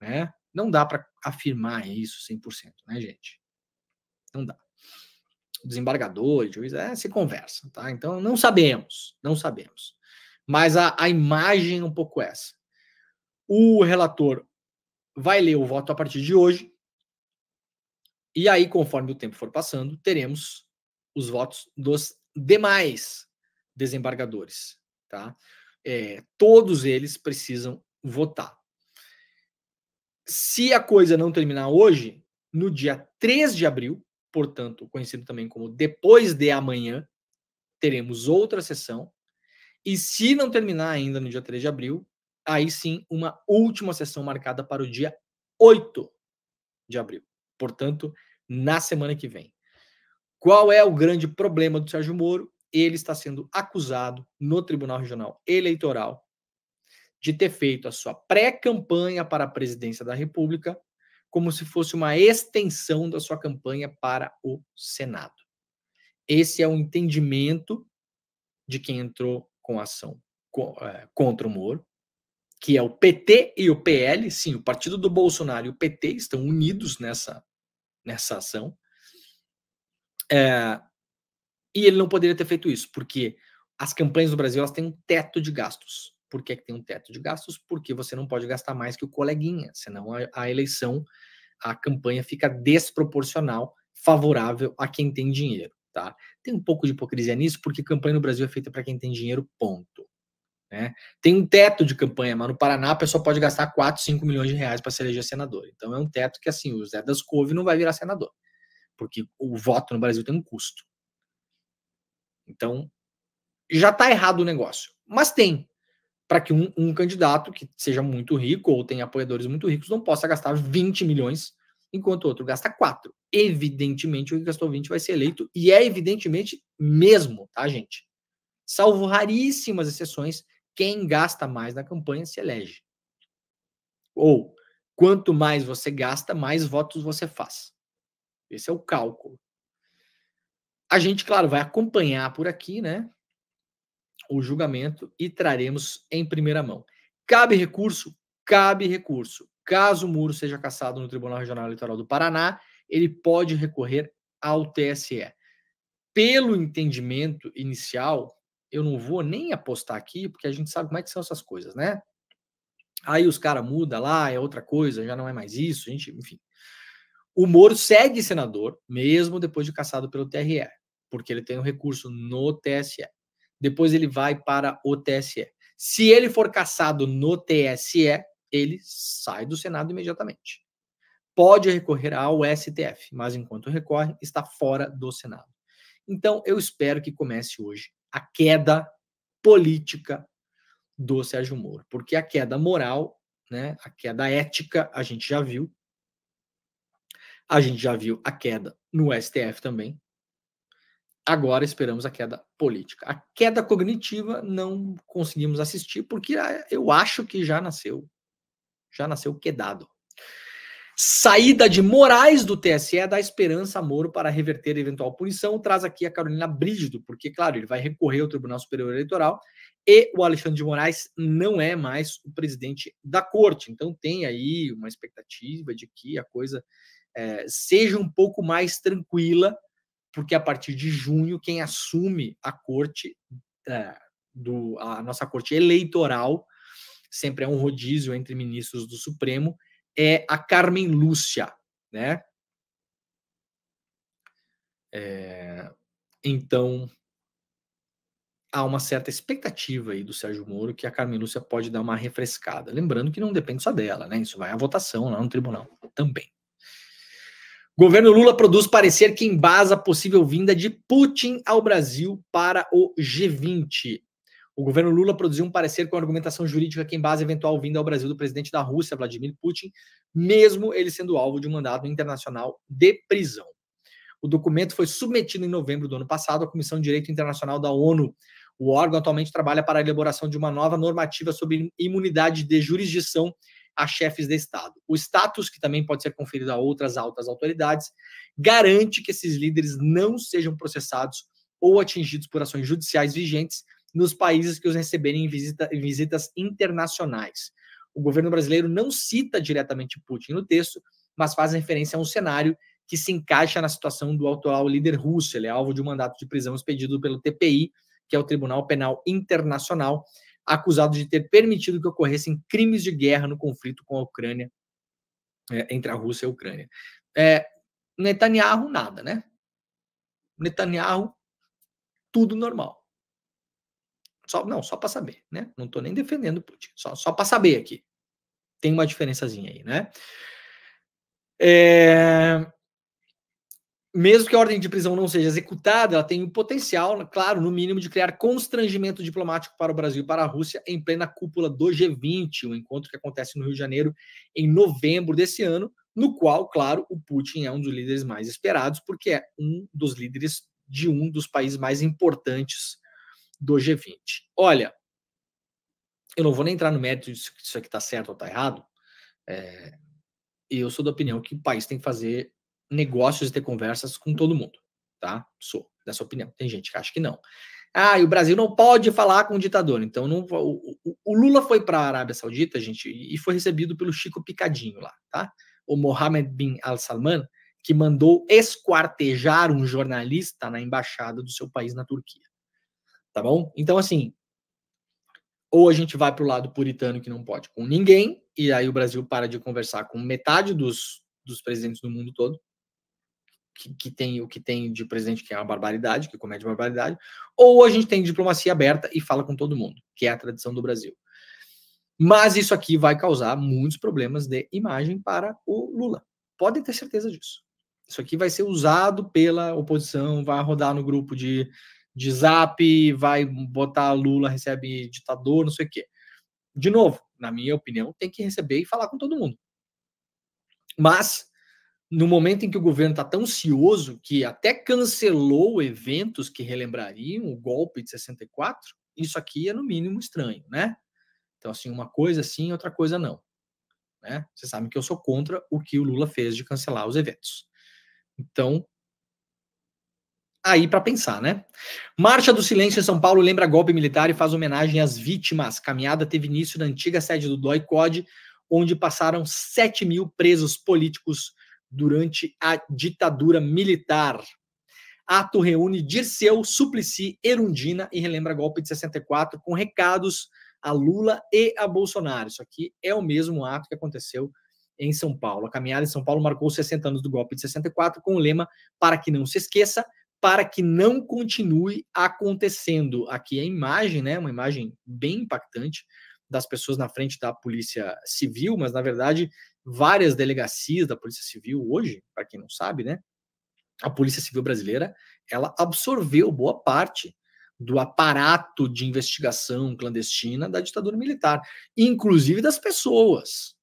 Né? Não dá para afirmar isso 100%, né, gente? Não dá. O desembargador, o juiz, é, se conversa, tá? Então, não sabemos, não sabemos. Mas a, a imagem é um pouco essa. O relator vai ler o voto a partir de hoje. E aí, conforme o tempo for passando, teremos os votos dos demais desembargadores, tá? É, todos eles precisam votar. Se a coisa não terminar hoje, no dia 3 de abril, portanto, conhecido também como depois de amanhã, teremos outra sessão e se não terminar ainda no dia 3 de abril, aí sim uma última sessão marcada para o dia 8 de abril. Portanto, na semana que vem. Qual é o grande problema do Sérgio Moro? Ele está sendo acusado no Tribunal Regional Eleitoral de ter feito a sua pré-campanha para a presidência da República como se fosse uma extensão da sua campanha para o Senado. Esse é o entendimento de quem entrou com ação é, contra o Moro, que é o PT e o PL, sim, o partido do Bolsonaro e o PT estão unidos nessa, nessa ação. É, e ele não poderia ter feito isso, porque as campanhas do Brasil elas têm um teto de gastos. Por que, que tem um teto de gastos? Porque você não pode gastar mais que o coleguinha, senão a, a eleição, a campanha fica desproporcional, favorável a quem tem dinheiro tá? Tem um pouco de hipocrisia nisso, porque campanha no Brasil é feita para quem tem dinheiro, ponto. Né? Tem um teto de campanha, mas no Paraná a pessoa pode gastar 4, 5 milhões de reais para se eleger senador. Então é um teto que, assim, o Zé das Couve não vai virar senador, porque o voto no Brasil tem um custo. Então, já está errado o negócio. Mas tem, para que um, um, candidato que seja muito rico ou tenha apoiadores muito ricos não possa gastar 20 milhões enquanto o outro gasta 4. Evidentemente, o que gastou 20 vai ser eleito, e é evidentemente mesmo, tá, gente? Salvo raríssimas exceções, quem gasta mais na campanha se elege. Ou, quanto mais você gasta, mais votos você faz. Esse é o cálculo. A gente, claro, vai acompanhar por aqui, né? O julgamento e traremos em primeira mão. Cabe recurso? Cabe recurso. Caso o muro seja cassado no Tribunal Regional Eleitoral do Paraná, ele pode recorrer ao TSE. Pelo entendimento inicial, eu não vou nem apostar aqui, porque a gente sabe como é que são essas coisas, né? Aí os caras mudam lá, é outra coisa, já não é mais isso, a gente, enfim. O Moro segue senador, mesmo depois de caçado pelo TRE, porque ele tem um recurso no TSE. Depois ele vai para o TSE. Se ele for caçado no TSE, ele sai do Senado imediatamente. Pode recorrer ao STF, mas enquanto recorre, está fora do Senado. Então, eu espero que comece hoje a queda política do Sérgio Moro, porque a queda moral, né, a queda ética, a gente já viu. A gente já viu a queda no STF também. Agora esperamos a queda política. A queda cognitiva não conseguimos assistir, porque ah, eu acho que já nasceu já nasceu quedado. Saída de Moraes do TSE dá esperança a Moro para reverter eventual punição. Traz aqui a Carolina Brígido, porque, claro, ele vai recorrer ao Tribunal Superior Eleitoral e o Alexandre de Moraes não é mais o presidente da corte. Então, tem aí uma expectativa de que a coisa é, seja um pouco mais tranquila, porque a partir de junho, quem assume a corte, é, do, a nossa corte eleitoral, sempre é um rodízio entre ministros do Supremo, é a Carmen Lúcia, né? É, então, há uma certa expectativa aí do Sérgio Moro que a Carmen Lúcia pode dar uma refrescada. Lembrando que não depende só dela, né? Isso vai à votação lá no tribunal também. Governo Lula produz parecer que embasa possível vinda de Putin ao Brasil para o G20. O governo Lula produziu um parecer com argumentação jurídica que embasa eventual vinda ao Brasil do presidente da Rússia, Vladimir Putin, mesmo ele sendo alvo de um mandado internacional de prisão. O documento foi submetido em novembro do ano passado à Comissão de Direito Internacional da ONU. O órgão atualmente trabalha para a elaboração de uma nova normativa sobre imunidade de jurisdição a chefes de Estado. O status, que também pode ser conferido a outras altas autoridades, garante que esses líderes não sejam processados ou atingidos por ações judiciais vigentes nos países que os receberem em, visita, em visitas internacionais. O governo brasileiro não cita diretamente Putin no texto, mas faz referência a um cenário que se encaixa na situação do atual líder russo. Ele é alvo de um mandato de prisão expedido pelo TPI, que é o Tribunal Penal Internacional, acusado de ter permitido que ocorressem crimes de guerra no conflito com a Ucrânia, é, entre a Rússia e a Ucrânia. É, Netanyahu, nada, né? Netanyahu, tudo normal. Só, não, só para saber, né? Não estou nem defendendo o Putin, só, só para saber aqui. Tem uma diferençazinha aí, né? É... Mesmo que a ordem de prisão não seja executada, ela tem o potencial, claro, no mínimo, de criar constrangimento diplomático para o Brasil e para a Rússia em plena cúpula do G20, o um encontro que acontece no Rio de Janeiro em novembro desse ano, no qual, claro, o Putin é um dos líderes mais esperados, porque é um dos líderes de um dos países mais importantes do G20. Olha, eu não vou nem entrar no mérito se isso aqui está certo ou está errado. É, eu sou da opinião que o país tem que fazer negócios e ter conversas com todo mundo, tá? Sou dessa opinião. Tem gente que acha que não. Ah, e o Brasil não pode falar com o ditador. Então, não, o, o, o Lula foi para a Arábia Saudita, gente, e foi recebido pelo Chico Picadinho lá, tá? O Mohammed bin Al-Salman, que mandou esquartejar um jornalista na embaixada do seu país na Turquia tá bom? Então, assim, ou a gente vai para o lado puritano que não pode com ninguém, e aí o Brasil para de conversar com metade dos, dos presidentes do mundo todo, que, que, tem o que tem de presidente que é uma barbaridade, que comete barbaridade, ou a gente tem diplomacia aberta e fala com todo mundo, que é a tradição do Brasil. Mas isso aqui vai causar muitos problemas de imagem para o Lula. Podem ter certeza disso. Isso aqui vai ser usado pela oposição, vai rodar no grupo de de zap, vai botar Lula, recebe ditador, não sei o quê. De novo, na minha opinião, tem que receber e falar com todo mundo. Mas, no momento em que o governo está tão ansioso que até cancelou eventos que relembrariam o golpe de 64, isso aqui é no mínimo estranho, né? Então, assim, uma coisa sim, outra coisa não. Né? Vocês sabem que eu sou contra o que o Lula fez de cancelar os eventos. Então, aí para pensar, né? Marcha do Silêncio em São Paulo lembra golpe militar e faz homenagem às vítimas. Caminhada teve início na antiga sede do DOI-COD, onde passaram 7 mil presos políticos durante a ditadura militar. Ato reúne Dirceu, Suplicy, Erundina e relembra golpe de 64 com recados a Lula e a Bolsonaro. Isso aqui é o mesmo ato que aconteceu em São Paulo. A caminhada em São Paulo marcou 60 anos do golpe de 64 com o lema Para que não se esqueça, para que não continue acontecendo. Aqui a imagem, né, uma imagem bem impactante das pessoas na frente da Polícia Civil, mas na verdade várias delegacias da Polícia Civil hoje, para quem não sabe, né, a Polícia Civil brasileira, ela absorveu boa parte do aparato de investigação clandestina da ditadura militar, inclusive das pessoas.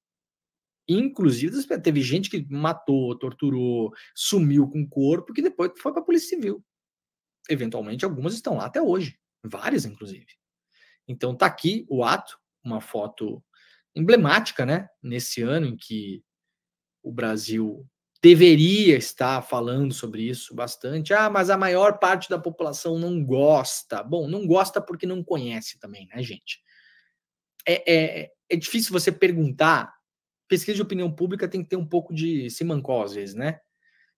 Inclusive, teve gente que matou, torturou, sumiu com o corpo, que depois foi para a Polícia Civil. Eventualmente, algumas estão lá até hoje, várias, inclusive. Então, tá aqui o ato, uma foto emblemática, né? Nesse ano em que o Brasil deveria estar falando sobre isso bastante. Ah, mas a maior parte da população não gosta. Bom, não gosta porque não conhece também, né, gente? É, é, é difícil você perguntar pesquisa de opinião pública tem que ter um pouco de simancó, às vezes, né?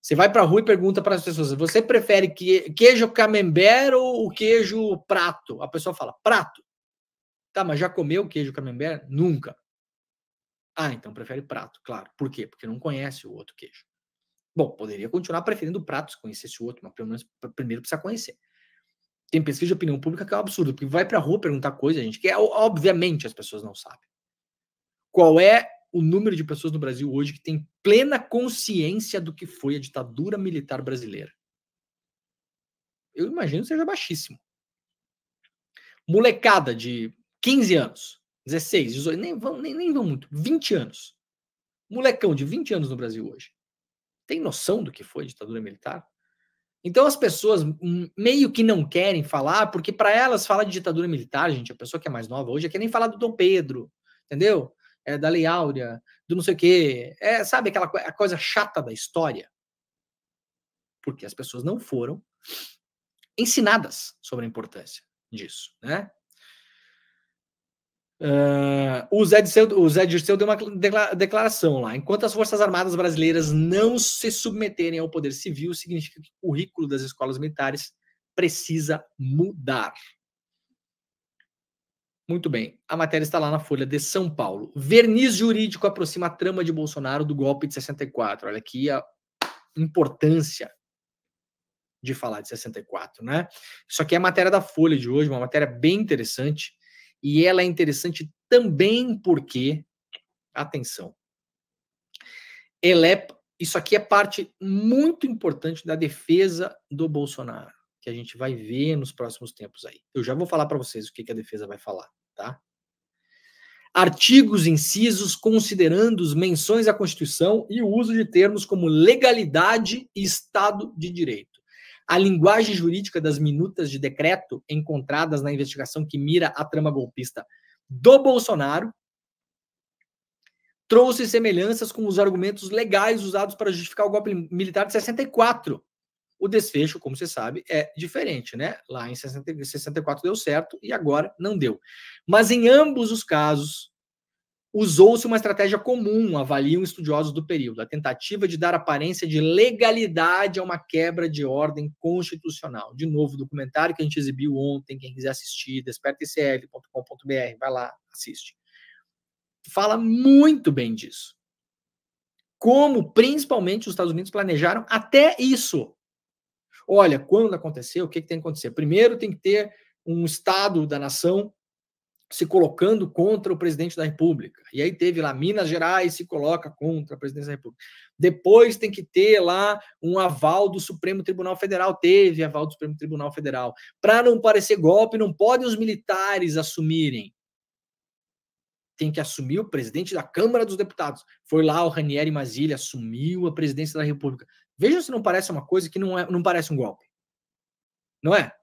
Você vai para a rua e pergunta para as pessoas: você prefere que, queijo camembert ou o queijo prato? A pessoa fala: prato. Tá, mas já comeu queijo camembert? Nunca. Ah, então prefere prato, claro. Por quê? Porque não conhece o outro queijo. Bom, poderia continuar preferindo prato se conhecesse o outro, mas pelo menos primeiro precisa conhecer. Tem pesquisa de opinião pública que é um absurdo, porque vai para a rua perguntar coisa, gente, que é, obviamente as pessoas não sabem. Qual é o número de pessoas no Brasil hoje que tem plena consciência do que foi a ditadura militar brasileira. Eu imagino que seja baixíssimo. Molecada de 15 anos, 16, 18, nem vão, nem, nem vão muito, 20 anos. Molecão de 20 anos no Brasil hoje. Tem noção do que foi a ditadura militar? Então as pessoas meio que não querem falar, porque para elas falar de ditadura militar, gente, a pessoa que é mais nova hoje é quer nem falar do Dom Pedro, entendeu? é, da Lei Áurea, do não sei o quê. É, sabe aquela a coisa chata da história? Porque as pessoas não foram ensinadas sobre a importância disso, né? Uh, o, Zé Dirceu, o Zé Dirceu deu uma declaração lá. Enquanto as Forças Armadas brasileiras não se submeterem ao poder civil, significa que o currículo das escolas militares precisa mudar. Muito bem. A matéria está lá na Folha de São Paulo. Verniz jurídico aproxima a trama de Bolsonaro do golpe de 64. Olha aqui a importância de falar de 64, né? Isso aqui é a matéria da Folha de hoje, uma matéria bem interessante. E ela é interessante também porque, atenção, é isso aqui é parte muito importante da defesa do Bolsonaro a gente vai ver nos próximos tempos aí. Eu já vou falar para vocês o que, que a defesa vai falar, tá? Artigos, incisos, considerandos, menções à Constituição e o uso de termos como legalidade e Estado de Direito. A linguagem jurídica das minutas de decreto encontradas na investigação que mira a trama golpista do Bolsonaro trouxe semelhanças com os argumentos legais usados para justificar o golpe militar de 64, o desfecho, como você sabe, é diferente, né? Lá em 64 deu certo e agora não deu. Mas em ambos os casos, usou-se uma estratégia comum, avaliam estudiosos do período, a tentativa de dar aparência de legalidade a uma quebra de ordem constitucional. De novo, documentário que a gente exibiu ontem, quem quiser assistir, despertecl.com.br, vai lá, assiste. Fala muito bem disso. Como, principalmente, os Estados Unidos planejaram até isso olha, quando acontecer, o que, que tem que acontecer? Primeiro tem que ter um Estado da nação se colocando contra o presidente da República. E aí teve lá Minas Gerais se coloca contra a presidência da República. Depois tem que ter lá um aval do Supremo Tribunal Federal. Teve aval do Supremo Tribunal Federal. Para não parecer golpe, não podem os militares assumirem. Tem que assumir o presidente da Câmara dos Deputados. Foi lá o Ranieri Mazzilli, assumiu a presidência da República. Vejam se não parece uma coisa que não, é, não parece um golpe. Não é?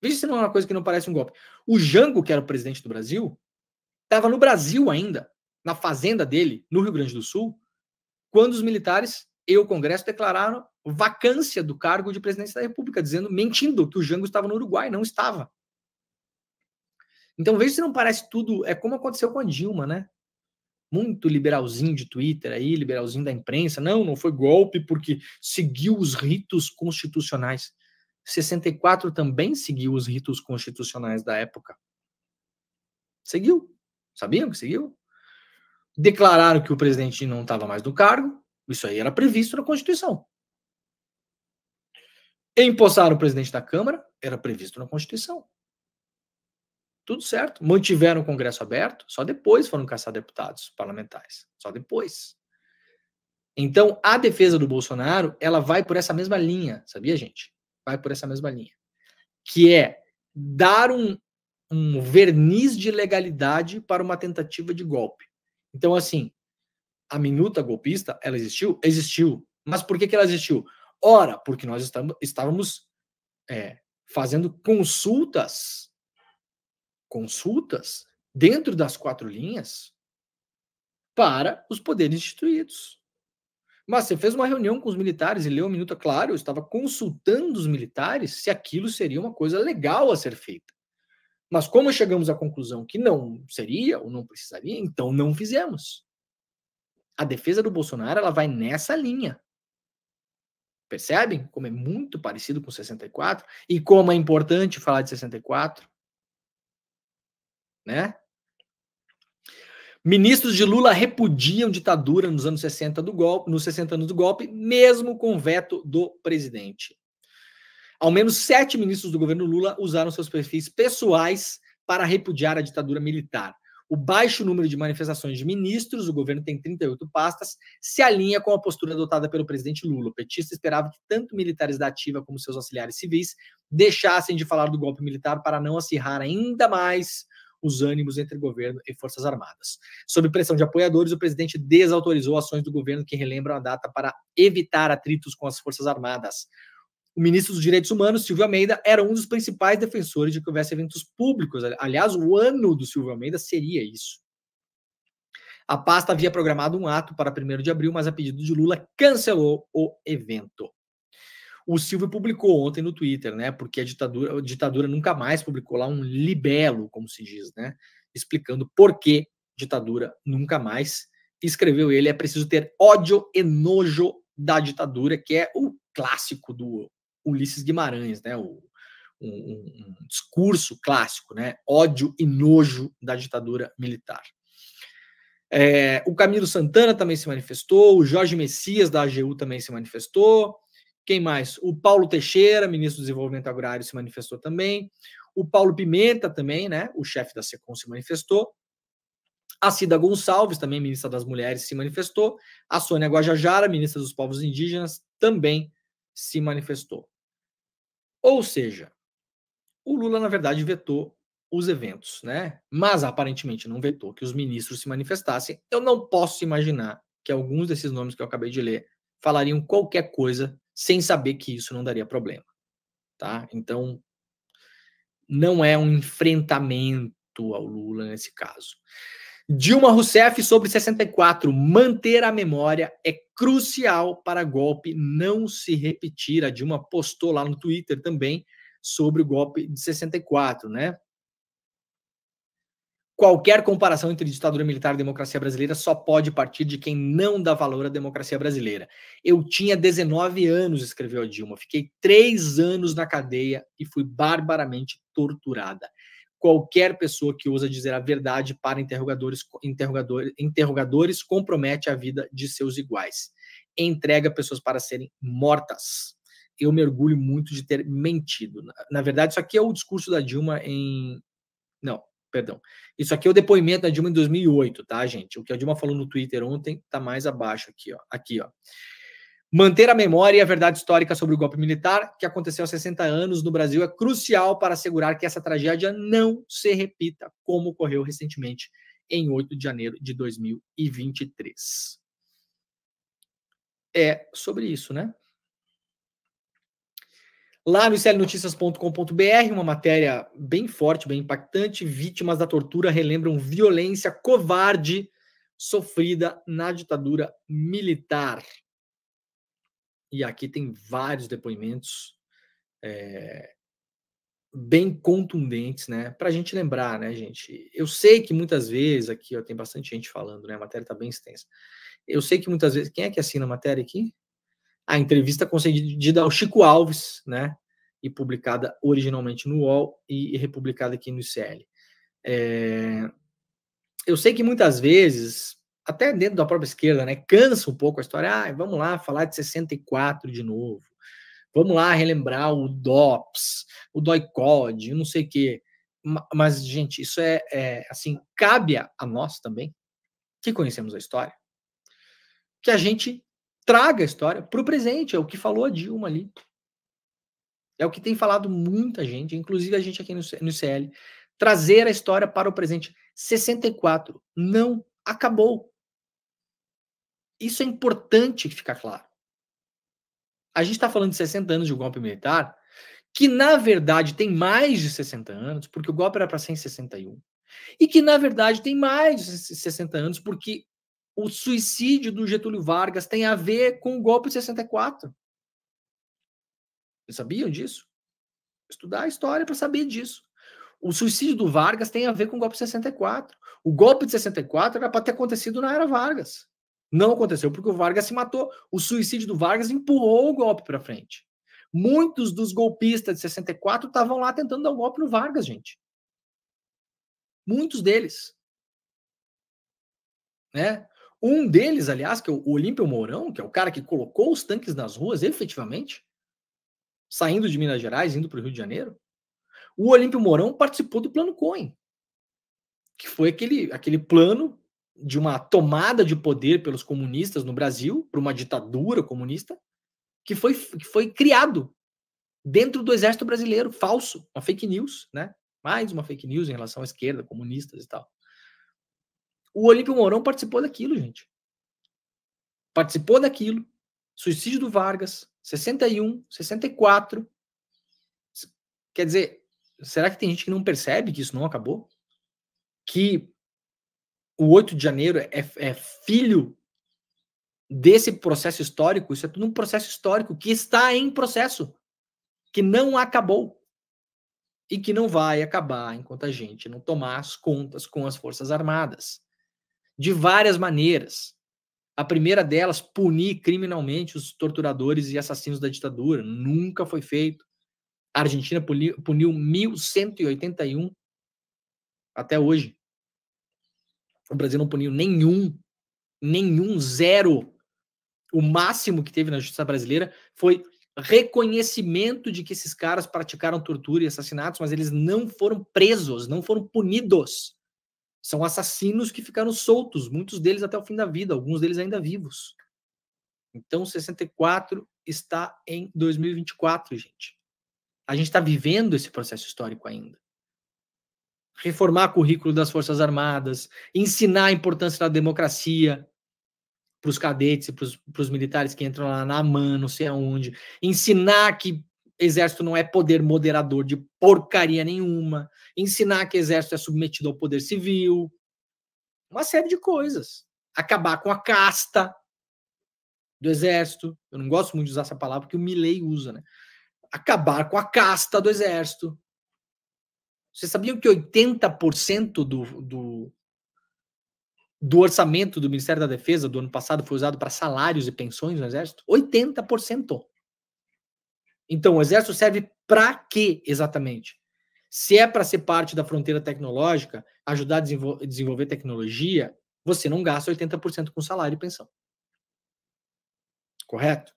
Veja se não é uma coisa que não parece um golpe. O Jango, que era o presidente do Brasil, estava no Brasil ainda, na fazenda dele, no Rio Grande do Sul, quando os militares e o Congresso declararam vacância do cargo de presidente da República, dizendo, mentindo, que o Jango estava no Uruguai, não estava. Então veja se não parece tudo, é como aconteceu com a Dilma, né? muito liberalzinho de Twitter aí, liberalzinho da imprensa. Não, não foi golpe porque seguiu os ritos constitucionais. 64 também seguiu os ritos constitucionais da época. Seguiu. Sabiam que seguiu? Declararam que o presidente não estava mais no cargo. Isso aí era previsto na Constituição. Empossaram o presidente da Câmara, era previsto na Constituição. Tudo certo. Mantiveram o Congresso aberto, só depois foram caçar deputados parlamentares. Só depois. Então, a defesa do Bolsonaro, ela vai por essa mesma linha, sabia, gente? Vai por essa mesma linha. Que é dar um, um verniz de legalidade para uma tentativa de golpe. Então, assim, a minuta golpista, ela existiu? Existiu. Mas por que, que ela existiu? Ora, porque nós estamos, estávamos é, fazendo consultas consultas dentro das quatro linhas para os poderes instituídos. Mas você fez uma reunião com os militares e leu a minuta, é claro, eu estava consultando os militares se aquilo seria uma coisa legal a ser feita. Mas como chegamos à conclusão que não seria ou não precisaria, então não fizemos. A defesa do Bolsonaro ela vai nessa linha. Percebem como é muito parecido com 64 e como é importante falar de 64? né? Ministros de Lula repudiam ditadura nos anos 60 do golpe, nos 60 anos do golpe, mesmo com veto do presidente. Ao menos sete ministros do governo Lula usaram seus perfis pessoais para repudiar a ditadura militar. O baixo número de manifestações de ministros, o governo tem 38 pastas, se alinha com a postura adotada pelo presidente Lula. O petista esperava que tanto militares da ativa como seus auxiliares civis deixassem de falar do golpe militar para não acirrar ainda mais os ânimos entre governo e Forças Armadas. Sob pressão de apoiadores, o presidente desautorizou ações do governo que relembram a data para evitar atritos com as Forças Armadas. O ministro dos Direitos Humanos, Silvio Almeida, era um dos principais defensores de que houvesse eventos públicos. Aliás, o ano do Silvio Almeida seria isso. A pasta havia programado um ato para 1 de abril, mas a pedido de Lula cancelou o evento o Silvio publicou ontem no Twitter, né? Porque a ditadura, a ditadura nunca mais publicou lá um libelo, como se diz, né? Explicando por que ditadura nunca mais. Escreveu ele: é preciso ter ódio e nojo da ditadura, que é o clássico do Ulisses Guimarães, né? O, um, um, um discurso clássico, né? Ódio e nojo da ditadura militar. É, o Camilo Santana também se manifestou, o Jorge Messias da AGU também se manifestou, quem mais? O Paulo Teixeira, ministro do Desenvolvimento Agrário, se manifestou também. O Paulo Pimenta também, né? O chefe da SECOM se manifestou. A Cida Gonçalves, também ministra das Mulheres, se manifestou. A Sônia Guajajara, ministra dos Povos Indígenas, também se manifestou. Ou seja, o Lula, na verdade, vetou os eventos, né? Mas aparentemente não vetou que os ministros se manifestassem. Eu não posso imaginar que alguns desses nomes que eu acabei de ler falariam qualquer coisa sem saber que isso não daria problema, tá? Então, não é um enfrentamento ao Lula nesse caso. Dilma Rousseff sobre 64. Manter a memória é crucial para golpe não se repetir. A Dilma postou lá no Twitter também sobre o golpe de 64, né? Qualquer comparação entre ditadura militar e democracia brasileira só pode partir de quem não dá valor à democracia brasileira. Eu tinha 19 anos, escreveu a Dilma, fiquei três anos na cadeia e fui barbaramente torturada. Qualquer pessoa que ousa dizer a verdade para interrogadores, interrogadores, interrogadores compromete a vida de seus iguais. Entrega pessoas para serem mortas. Eu mergulho muito de ter mentido. Na, na verdade, isso aqui é o discurso da Dilma em. Não, perdão. Isso aqui é o depoimento da Dilma em 2008, tá, gente? O que a Dilma falou no Twitter ontem tá mais abaixo aqui, ó. Aqui, ó. Manter a memória e a verdade histórica sobre o golpe militar que aconteceu há 60 anos no Brasil é crucial para assegurar que essa tragédia não se repita, como ocorreu recentemente em 8 de janeiro de 2023. É sobre isso, né? Lá no slnoticias.com.br, uma matéria bem forte, bem impactante. Vítimas da tortura relembram violência covarde sofrida na ditadura militar. E aqui tem vários depoimentos é, bem contundentes, né? Para a gente lembrar, né, gente? Eu sei que muitas vezes aqui ó, tem bastante gente falando, né? A matéria está bem extensa. Eu sei que muitas vezes. Quem é que assina a matéria aqui? a entrevista concedida ao Chico Alves, né? E publicada originalmente no UOL e republicada aqui no ICL. É... Eu sei que muitas vezes, até dentro da própria esquerda, né? Cansa um pouco a história. Ah, vamos lá falar de 64 de novo. Vamos lá relembrar o DOPS, o DOICOD, não sei o quê. Mas, gente, isso é, é assim, cabe a nós também, que conhecemos a história, que a gente traga a história para o presente. É o que falou a Dilma ali. É o que tem falado muita gente, inclusive a gente aqui no, CL. Trazer a história para o presente. 64 não acabou. Isso é importante ficar claro. A gente está falando de 60 anos de golpe militar, que na verdade tem mais de 60 anos, porque o golpe era para ser em 61. E que na verdade tem mais de 60 anos, porque o suicídio do Getúlio Vargas tem a ver com o golpe de 64. Vocês sabiam disso? Estudar a história para saber disso. O suicídio do Vargas tem a ver com o golpe de 64. O golpe de 64 era para ter acontecido na era Vargas. Não aconteceu porque o Vargas se matou. O suicídio do Vargas empurrou o golpe para frente. Muitos dos golpistas de 64 estavam lá tentando dar um golpe no Vargas, gente. Muitos deles. Né? Um deles, aliás, que é o Olímpio Mourão, que é o cara que colocou os tanques nas ruas efetivamente, saindo de Minas Gerais, indo para o Rio de Janeiro. O Olímpio Mourão participou do plano Cohen, que foi aquele, aquele plano de uma tomada de poder pelos comunistas no Brasil, para uma ditadura comunista, que foi, que foi criado dentro do exército brasileiro, falso, uma fake news, né? Mais uma fake news em relação à esquerda, comunistas e tal. O Olímpio Mourão participou daquilo, gente. Participou daquilo. Suicídio do Vargas, 61, 64. Quer dizer, será que tem gente que não percebe que isso não acabou? Que o 8 de janeiro é, é filho desse processo histórico? Isso é tudo um processo histórico que está em processo, que não acabou e que não vai acabar enquanto a gente não tomar as contas com as Forças Armadas de várias maneiras. A primeira delas, punir criminalmente os torturadores e assassinos da ditadura. Nunca foi feito. A Argentina puniu, puniu 1.181 até hoje. O Brasil não puniu nenhum. Nenhum, zero. O máximo que teve na justiça brasileira foi reconhecimento de que esses caras praticaram tortura e assassinatos, mas eles não foram presos, não foram punidos. São assassinos que ficaram soltos, muitos deles até o fim da vida, alguns deles ainda vivos. Então, 64 está em 2024, gente. A gente está vivendo esse processo histórico ainda. Reformar o currículo das Forças Armadas, ensinar a importância da democracia para os cadetes e para os militares que entram lá na AMAN, não sei aonde, ensinar que exército não é poder moderador de porcaria nenhuma, ensinar que exército é submetido ao poder civil, uma série de coisas. Acabar com a casta do exército. Eu não gosto muito de usar essa palavra porque o Milley usa, né? Acabar com a casta do exército. Vocês sabiam que 80% do, do, do orçamento do Ministério da Defesa do ano passado foi usado para salários e pensões no Exército? 80%. Então, o exército serve para quê exatamente? Se é para ser parte da fronteira tecnológica, ajudar a desenvol desenvolver tecnologia, você não gasta 80% com salário e pensão. Correto?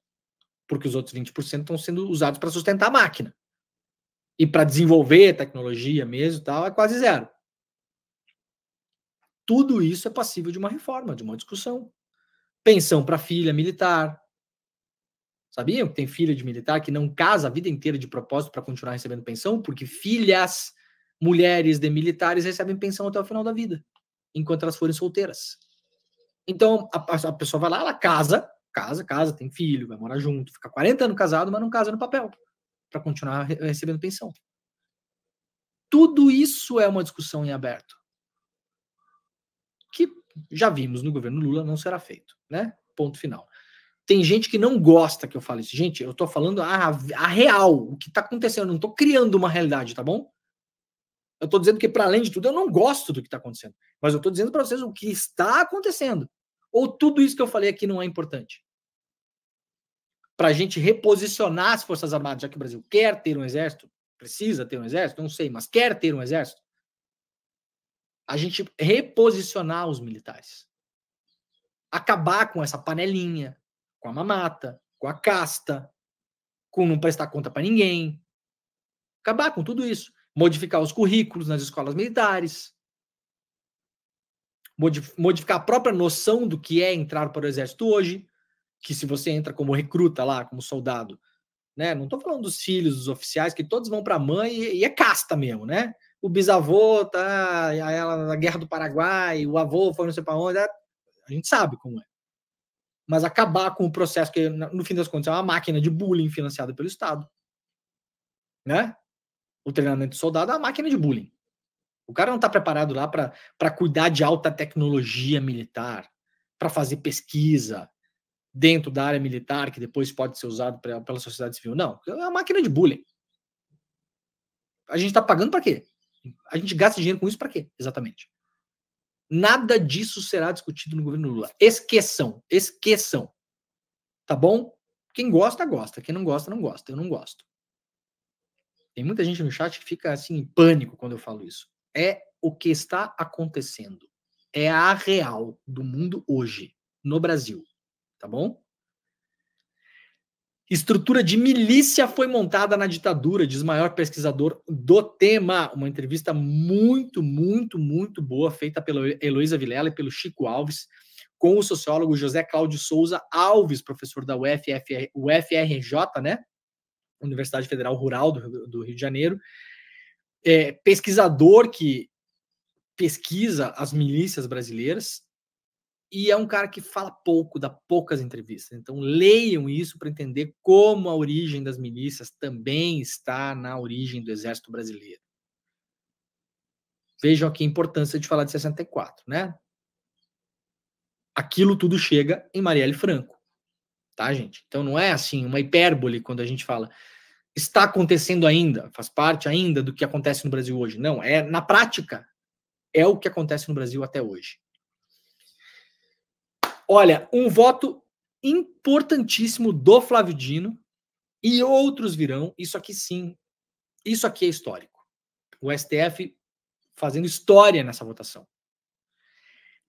Porque os outros 20% estão sendo usados para sustentar a máquina. E para desenvolver tecnologia mesmo tal, é quase zero. Tudo isso é passível de uma reforma, de uma discussão. Pensão para filha militar, Sabiam que tem filha de militar que não casa a vida inteira de propósito para continuar recebendo pensão? Porque filhas, mulheres de militares recebem pensão até o final da vida, enquanto elas forem solteiras. Então, a, a pessoa vai lá, ela casa, casa, casa, tem filho, vai morar junto, fica 40 anos casado, mas não casa no papel, para continuar recebendo pensão. Tudo isso é uma discussão em aberto. Que já vimos no governo Lula não será feito, né? Ponto final. Tem gente que não gosta que eu fale isso. Gente, eu tô falando a, a real, o que tá acontecendo. Eu não tô criando uma realidade, tá bom? Eu tô dizendo que, para além de tudo, eu não gosto do que tá acontecendo. Mas eu tô dizendo para vocês o que está acontecendo. Ou tudo isso que eu falei aqui não é importante? Para a gente reposicionar as Forças Armadas, já que o Brasil quer ter um exército, precisa ter um exército, não sei, mas quer ter um exército. A gente reposicionar os militares acabar com essa panelinha, com a mamata, com a casta, com não prestar conta para ninguém. Acabar com tudo isso. Modificar os currículos nas escolas militares. Modificar a própria noção do que é entrar para o exército hoje. Que se você entra como recruta lá, como soldado, né? Não estou falando dos filhos dos oficiais, que todos vão para a mãe e, e é casta mesmo, né? O bisavô tá ela na guerra do Paraguai, o avô foi não sei para onde. É, a gente sabe como é mas acabar com o processo que, no fim das contas, é uma máquina de bullying financiada pelo Estado. Né? O treinamento do soldado é uma máquina de bullying. O cara não está preparado lá para cuidar de alta tecnologia militar, para fazer pesquisa dentro da área militar, que depois pode ser usado pra, pela sociedade civil. Não, é uma máquina de bullying. A gente está pagando para quê? A gente gasta dinheiro com isso para quê, exatamente? Nada disso será discutido no governo Lula. Esqueçam, esqueçam. Tá bom? Quem gosta, gosta. Quem não gosta, não gosta. Eu não gosto. Tem muita gente no chat que fica assim em pânico quando eu falo isso. É o que está acontecendo. É a real do mundo hoje, no Brasil. Tá bom? Estrutura de milícia foi montada na ditadura, diz maior pesquisador do tema. Uma entrevista muito, muito, muito boa, feita pela Heloísa Vilela e pelo Chico Alves, com o sociólogo José Cláudio Souza Alves, professor da UFFR, UFRJ, né? Universidade Federal Rural do, do Rio de Janeiro. É, pesquisador que pesquisa as milícias brasileiras e é um cara que fala pouco, dá poucas entrevistas. Então, leiam isso para entender como a origem das milícias também está na origem do Exército Brasileiro. Vejam aqui a importância de falar de 64, né? Aquilo tudo chega em Marielle Franco, tá, gente? Então, não é assim uma hipérbole quando a gente fala está acontecendo ainda, faz parte ainda do que acontece no Brasil hoje. Não, é na prática, é o que acontece no Brasil até hoje. Olha, um voto importantíssimo do Flávio Dino e outros virão. Isso aqui sim, isso aqui é histórico. O STF fazendo história nessa votação.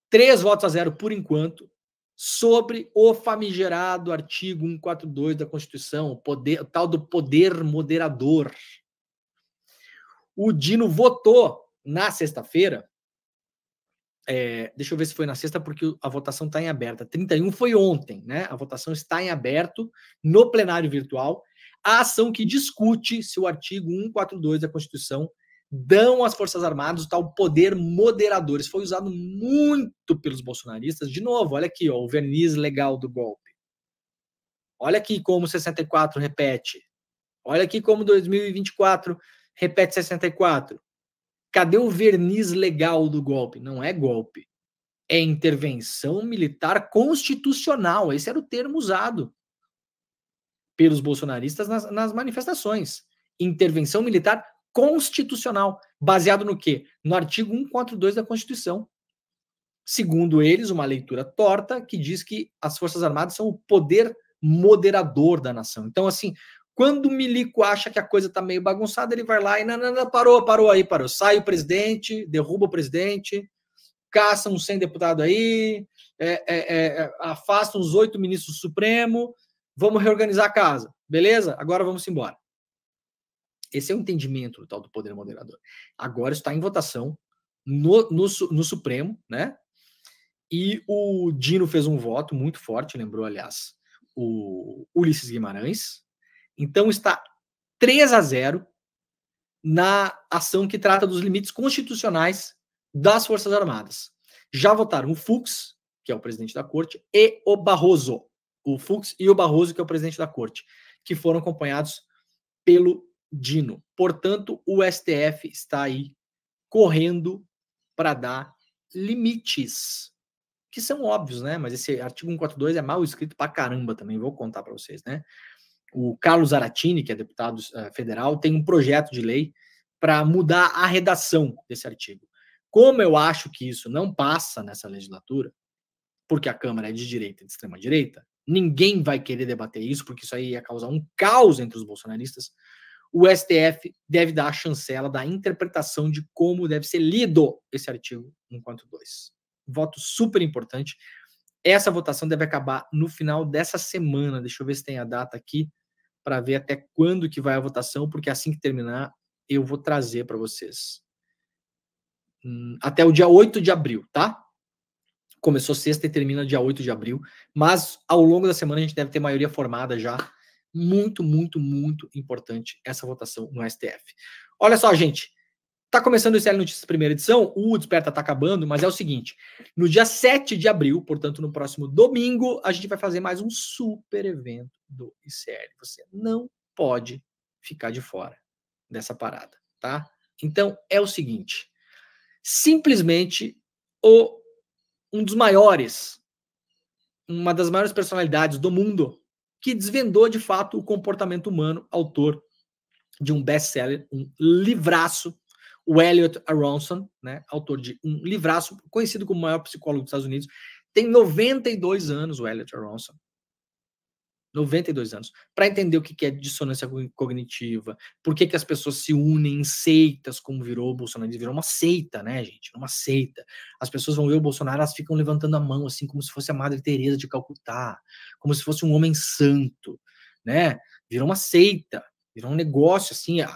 Três votos a zero por enquanto sobre o famigerado artigo 142 da Constituição, o, poder, o tal do poder moderador. O Dino votou na sexta-feira é, deixa eu ver se foi na sexta, porque a votação está em aberta. 31 foi ontem, né? A votação está em aberto no plenário virtual. A ação que discute se o artigo 142 da Constituição dão às Forças Armadas o tal poder moderador. Isso foi usado muito pelos bolsonaristas. De novo, olha aqui, ó, o verniz legal do golpe. Olha aqui como 64 repete. Olha aqui como 2024 repete 64. Cadê o verniz legal do golpe? Não é golpe. É intervenção militar constitucional. Esse era o termo usado pelos bolsonaristas nas, nas manifestações. Intervenção militar constitucional. Baseado no quê? No artigo 142 da Constituição. Segundo eles, uma leitura torta que diz que as Forças Armadas são o poder moderador da nação. Então, assim, quando o Milico acha que a coisa está meio bagunçada, ele vai lá e não, não, não, parou, parou aí, parou. Sai o presidente, derruba o presidente, caça uns 100 deputados aí, é, é, é, é, afasta uns oito ministros do Supremo, vamos reorganizar a casa, beleza? Agora vamos embora. Esse é o entendimento do tal do poder moderador. Agora está em votação no, no, no Supremo, né? E o Dino fez um voto muito forte, lembrou, aliás, o Ulisses Guimarães, então está 3 a 0 na ação que trata dos limites constitucionais das Forças Armadas. Já votaram o Fux, que é o presidente da corte, e o Barroso. O Fux e o Barroso, que é o presidente da corte, que foram acompanhados pelo Dino. Portanto, o STF está aí correndo para dar limites que são óbvios, né? Mas esse artigo 142 é mal escrito para caramba também, vou contar para vocês, né? o Carlos Aratini, que é deputado uh, federal, tem um projeto de lei para mudar a redação desse artigo. Como eu acho que isso não passa nessa legislatura, porque a Câmara é de direita e de extrema direita, ninguém vai querer debater isso, porque isso aí ia causar um caos entre os bolsonaristas. O STF deve dar a chancela da interpretação de como deve ser lido esse artigo 1.2. Voto super importante. Essa votação deve acabar no final dessa semana. Deixa eu ver se tem a data aqui para ver até quando que vai a votação, porque assim que terminar eu vou trazer para vocês. Hum, até o dia 8 de abril, tá? Começou sexta e termina dia 8 de abril, mas ao longo da semana a gente deve ter maioria formada já. Muito, muito, muito importante essa votação no STF. Olha só, gente, Tá começando o ICL Notícias primeira edição, o Desperta tá acabando, mas é o seguinte, no dia 7 de abril, portanto no próximo domingo, a gente vai fazer mais um super evento do ICL. Você não pode ficar de fora dessa parada, tá? Então é o seguinte, simplesmente o um dos maiores, uma das maiores personalidades do mundo que desvendou de fato o comportamento humano, autor de um best-seller, um livraço o Elliot Aronson, né, autor de um livraço, conhecido como o maior psicólogo dos Estados Unidos, tem 92 anos, o Elliot Aronson. 92 anos, para entender o que é dissonância cognitiva, por que, que as pessoas se unem em seitas, como virou o Bolsonaro, virou uma seita, né, gente? Uma seita. As pessoas vão ver o Bolsonaro, elas ficam levantando a mão, assim, como se fosse a Madre Teresa de Calcutá, como se fosse um homem santo, né? Virou uma seita, virou um negócio, assim, é,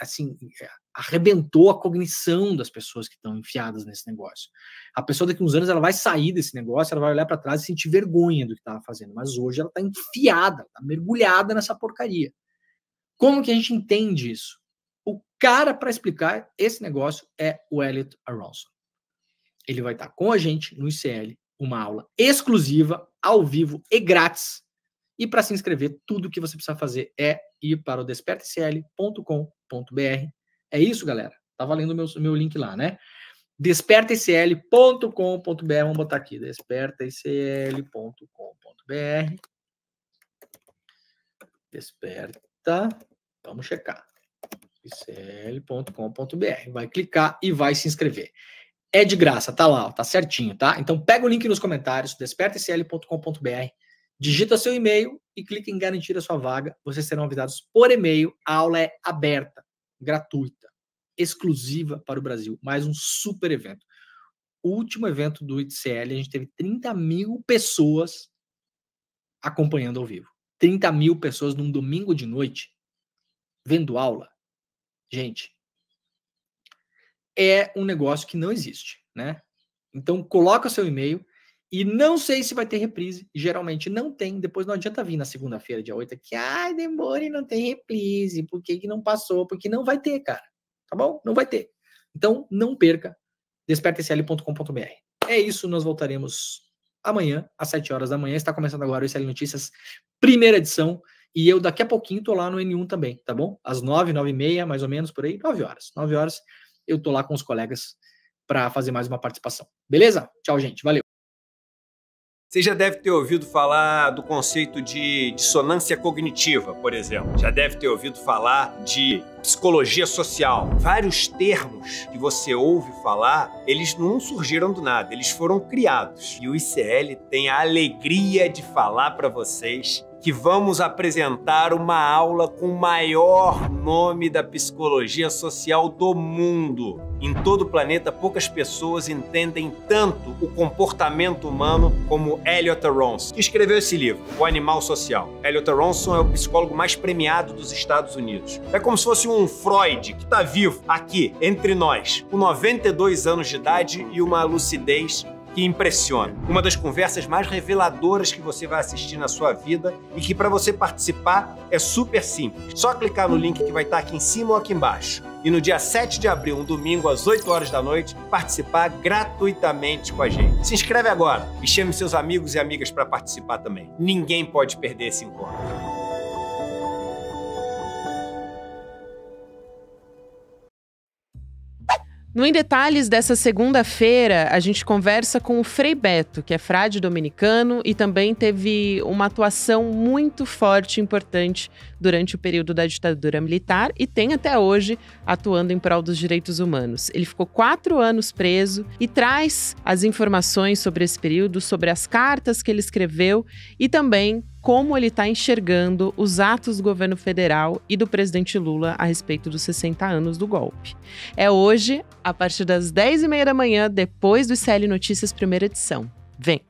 assim, é, arrebentou a cognição das pessoas que estão enfiadas nesse negócio. A pessoa daqui a uns anos ela vai sair desse negócio, ela vai olhar para trás e sentir vergonha do que estava fazendo, mas hoje ela está enfiada, está mergulhada nessa porcaria. Como que a gente entende isso? O cara para explicar esse negócio é o Elliot Aronson. Ele vai estar tá com a gente no ICL, uma aula exclusiva, ao vivo e grátis. E para se inscrever, tudo o que você precisa fazer é ir para o despertacl.com.br é isso, galera. Tá valendo o meu, meu link lá, né? Despertacl.com.br. Vamos botar aqui, Despertacl.com.br. Desperta, vamos checar. icl.com.br. Vai clicar e vai se inscrever. É de graça, tá lá, ó, tá certinho, tá? Então pega o link nos comentários, Despertacl.com.br. digita seu e-mail e clica em garantir a sua vaga. Vocês serão avisados por e-mail. A aula é aberta gratuita, exclusiva para o Brasil. Mais um super evento. O último evento do Itcl a gente teve 30 mil pessoas acompanhando ao vivo. 30 mil pessoas num domingo de noite vendo aula. Gente, é um negócio que não existe, né? Então coloca seu e-mail, e não sei se vai ter reprise. Geralmente não tem. Depois não adianta vir na segunda-feira, dia 8, que ai, demora e não tem reprise. Por que, que não passou? Porque não vai ter, cara. Tá bom? Não vai ter. Então, não perca. despertacl.com.br. É isso. Nós voltaremos amanhã, às 7 horas da manhã. Está começando agora o SL Notícias, primeira edição. E eu daqui a pouquinho tô lá no N1 também, tá bom? Às 9, 9 e meia, mais ou menos, por aí. 9 horas. 9 horas eu tô lá com os colegas para fazer mais uma participação. Beleza? Tchau, gente. Valeu. Você já deve ter ouvido falar do conceito de dissonância cognitiva, por exemplo. Já deve ter ouvido falar de psicologia social. Vários termos que você ouve falar, eles não surgiram do nada, eles foram criados. E o ICL tem a alegria de falar para vocês que vamos apresentar uma aula com o maior nome da psicologia social do mundo. Em todo o planeta, poucas pessoas entendem tanto o comportamento humano como Elliot Aronson, que escreveu esse livro, O Animal Social. Elliot Aronson é o psicólogo mais premiado dos Estados Unidos. É como se fosse um Freud que está vivo aqui, entre nós, com 92 anos de idade e uma lucidez que impressiona. Uma das conversas mais reveladoras que você vai assistir na sua vida e que para você participar é super simples. Só clicar no link que vai estar tá aqui em cima ou aqui embaixo. E no dia 7 de abril, um domingo, às 8 horas da noite, participar gratuitamente com a gente. Se inscreve agora e chame seus amigos e amigas para participar também. Ninguém pode perder esse encontro. No Em Detalhes dessa segunda-feira, a gente conversa com o Frei Beto, que é frade dominicano e também teve uma atuação muito forte e importante durante o período da ditadura militar e tem até hoje atuando em prol dos direitos humanos. Ele ficou quatro anos preso e traz as informações sobre esse período, sobre as cartas que ele escreveu e também como ele está enxergando os atos do governo federal e do presidente Lula a respeito dos 60 anos do golpe. É hoje, a partir das 10h30 da manhã, depois do ICL Notícias, primeira edição. Vem!